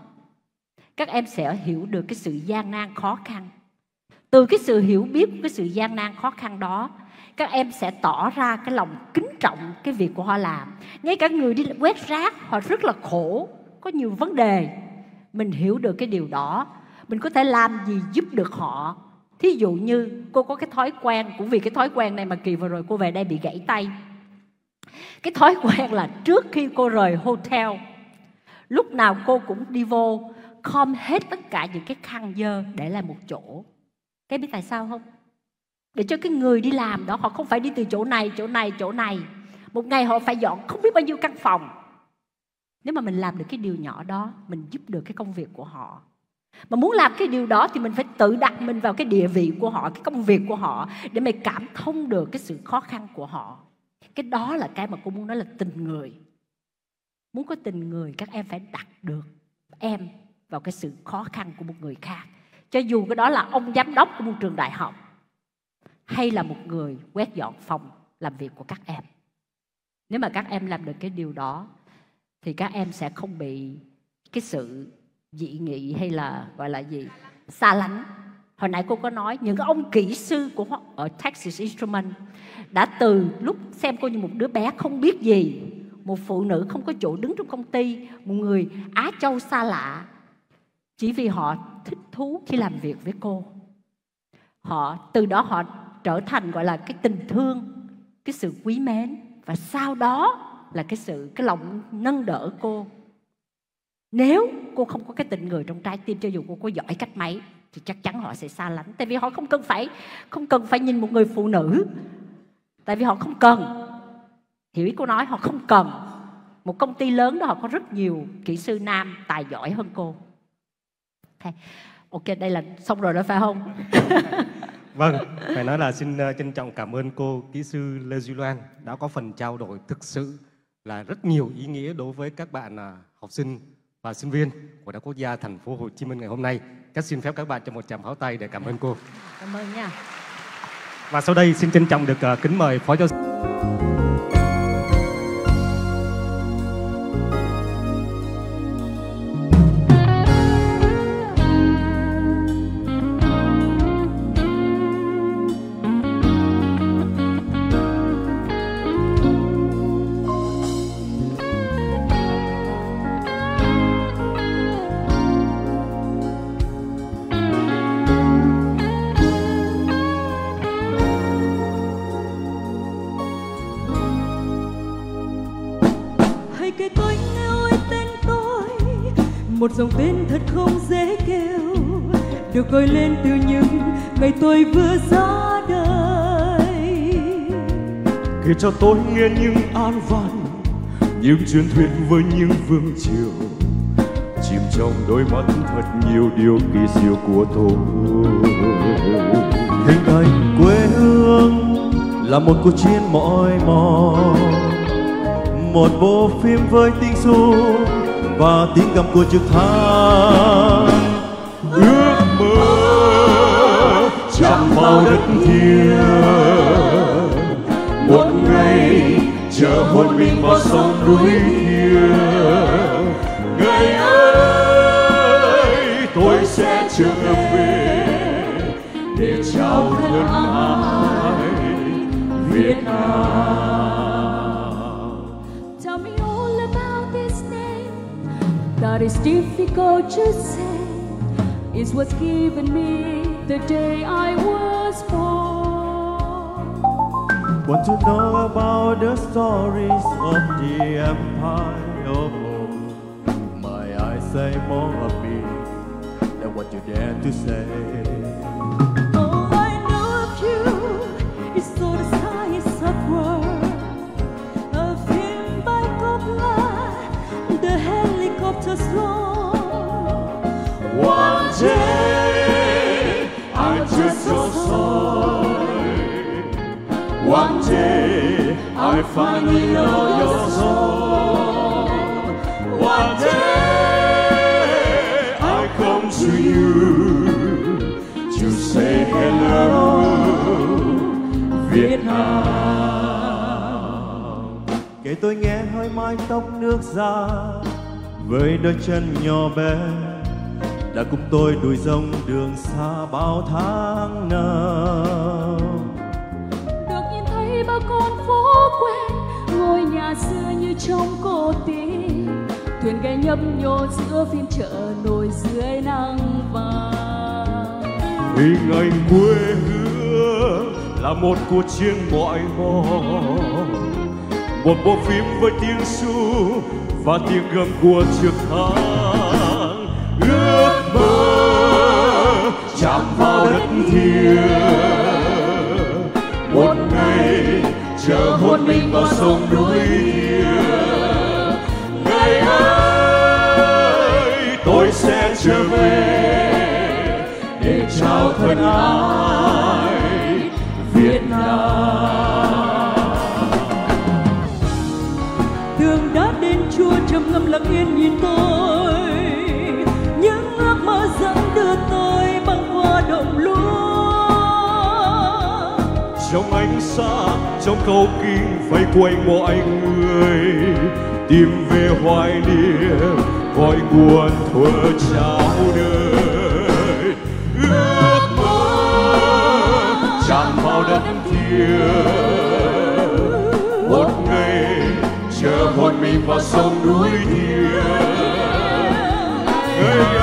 các em sẽ hiểu được cái sự gian nan khó khăn. Từ cái sự hiểu biết cái sự gian nan khó khăn đó, các em sẽ tỏ ra cái lòng kính trọng cái việc của họ làm. Ngay cả người đi quét rác họ rất là khổ, có nhiều vấn đề. Mình hiểu được cái điều đó mình có thể làm gì giúp được họ thí dụ như cô có cái thói quen cũng vì cái thói quen này mà kỳ vừa rồi cô về đây bị gãy tay cái thói quen là trước khi cô rời hotel lúc nào cô cũng đi vô khom hết tất cả những cái khăn dơ để lại một chỗ cái biết tại sao không để cho cái người đi làm đó họ không phải đi từ chỗ này chỗ này chỗ này một ngày họ phải dọn không biết bao nhiêu căn phòng nếu mà mình làm được cái điều nhỏ đó mình giúp được cái công việc của họ mà muốn làm cái điều đó thì mình phải tự đặt mình vào cái địa vị của họ cái công việc của họ để mày cảm thông được cái sự khó khăn của họ cái đó là cái mà cô muốn nói là tình người muốn có tình người các em phải đặt được em vào cái sự khó khăn của một người khác cho dù cái đó là ông giám đốc của một trường đại học hay là một người quét dọn phòng làm việc của các em nếu mà các em làm được cái điều đó thì các em sẽ không bị cái sự dị nghị hay là gọi là gì xa lánh hồi nãy cô có nói những cái ông kỹ sư của họ ở Texas Instrument đã từ lúc xem cô như một đứa bé không biết gì một phụ nữ không có chỗ đứng trong công ty một người Á Châu xa lạ chỉ vì họ thích thú khi làm việc với cô họ từ đó họ trở thành gọi là cái tình thương cái sự quý mến và sau đó là cái sự cái lòng nâng đỡ cô nếu cô không có cái tình người trong trái tim cho dù cô có giỏi cách mấy thì chắc chắn họ sẽ xa lánh tại vì họ không cần phải không cần phải nhìn một người phụ nữ tại vì họ không cần hiểu ý cô nói họ không cần một công ty lớn đó họ có rất nhiều kỹ sư nam tài giỏi hơn cô ok đây là xong rồi đó phải không
vâng phải nói là xin ờ, trân trọng cảm ơn cô kỹ sư lê duy loan đã có phần trao đổi thực sự là rất nhiều ý nghĩa đối với các bạn à, học sinh và sinh viên của Đại Quốc gia Thành phố Hồ Chí Minh ngày hôm nay. các xin phép các bạn cho một tràng pháo tay để cảm ơn cô. Cảm ơn nha. Và sau đây xin trân trọng được ờ, kính mời Phó Giáo sư
kể cho tôi nghe những an văn những truyền thuyết với những
vương triều chìm trong đôi mắt thật nhiều điều kỳ diệu của tôi hình thành quê hương là một cuộc chiến mỏi mòn một bộ phim với tiếng ru và tiếng gầm của trực thăng ước
mơ
chạm vào đất thiên
Tell me all about this name That is difficult to say It's what's given me the day I was
Want to know about
the stories of the empire of old
My eyes say more of me Than what you dare to say
day I finally know your soul. One day I come to you
to say hello, Việt Kể tôi nghe hơi mái tóc nước ra
với đôi chân nhỏ bé đã cùng tôi đuổi dòng đường xa bao tháng năm.
xa xưa như trong cô tiếng thuyền ghe nhấp nhô giữa phiên chợ nổi dưới nắng vàng
hình ảnh quê hương là một cuộc chiến mỏi mòn một bộ phim với tiếng su và tiếng gầm của chiếc thang ước mơ chạm vào đất thiêng một ngày
chờ hôn mình vào sông núi ngày ơi tôi sẽ trở về để chào thân ai Việt Nam
thương đã đến chùa trầm ngâm
lặng yên nhìn tôi
trong ánh xa trong câu kinh vây quanh mọi người tìm về hoài niệm gọi buồn thuở trao đời ước mơ chạm vào đất thiêng
một ngày chờ một mình vào sông núi thiêng ngày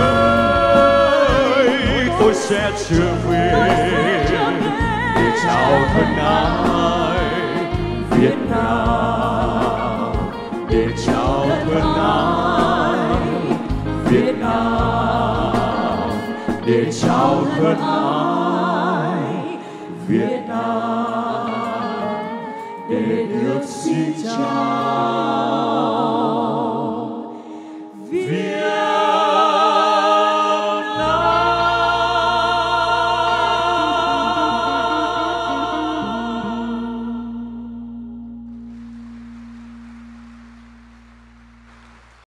ơi tôi sẽ trở về chào thân ái Việt Nam để chào thân ái Việt Nam để chào thân ái Việt Nam
để được
xin chào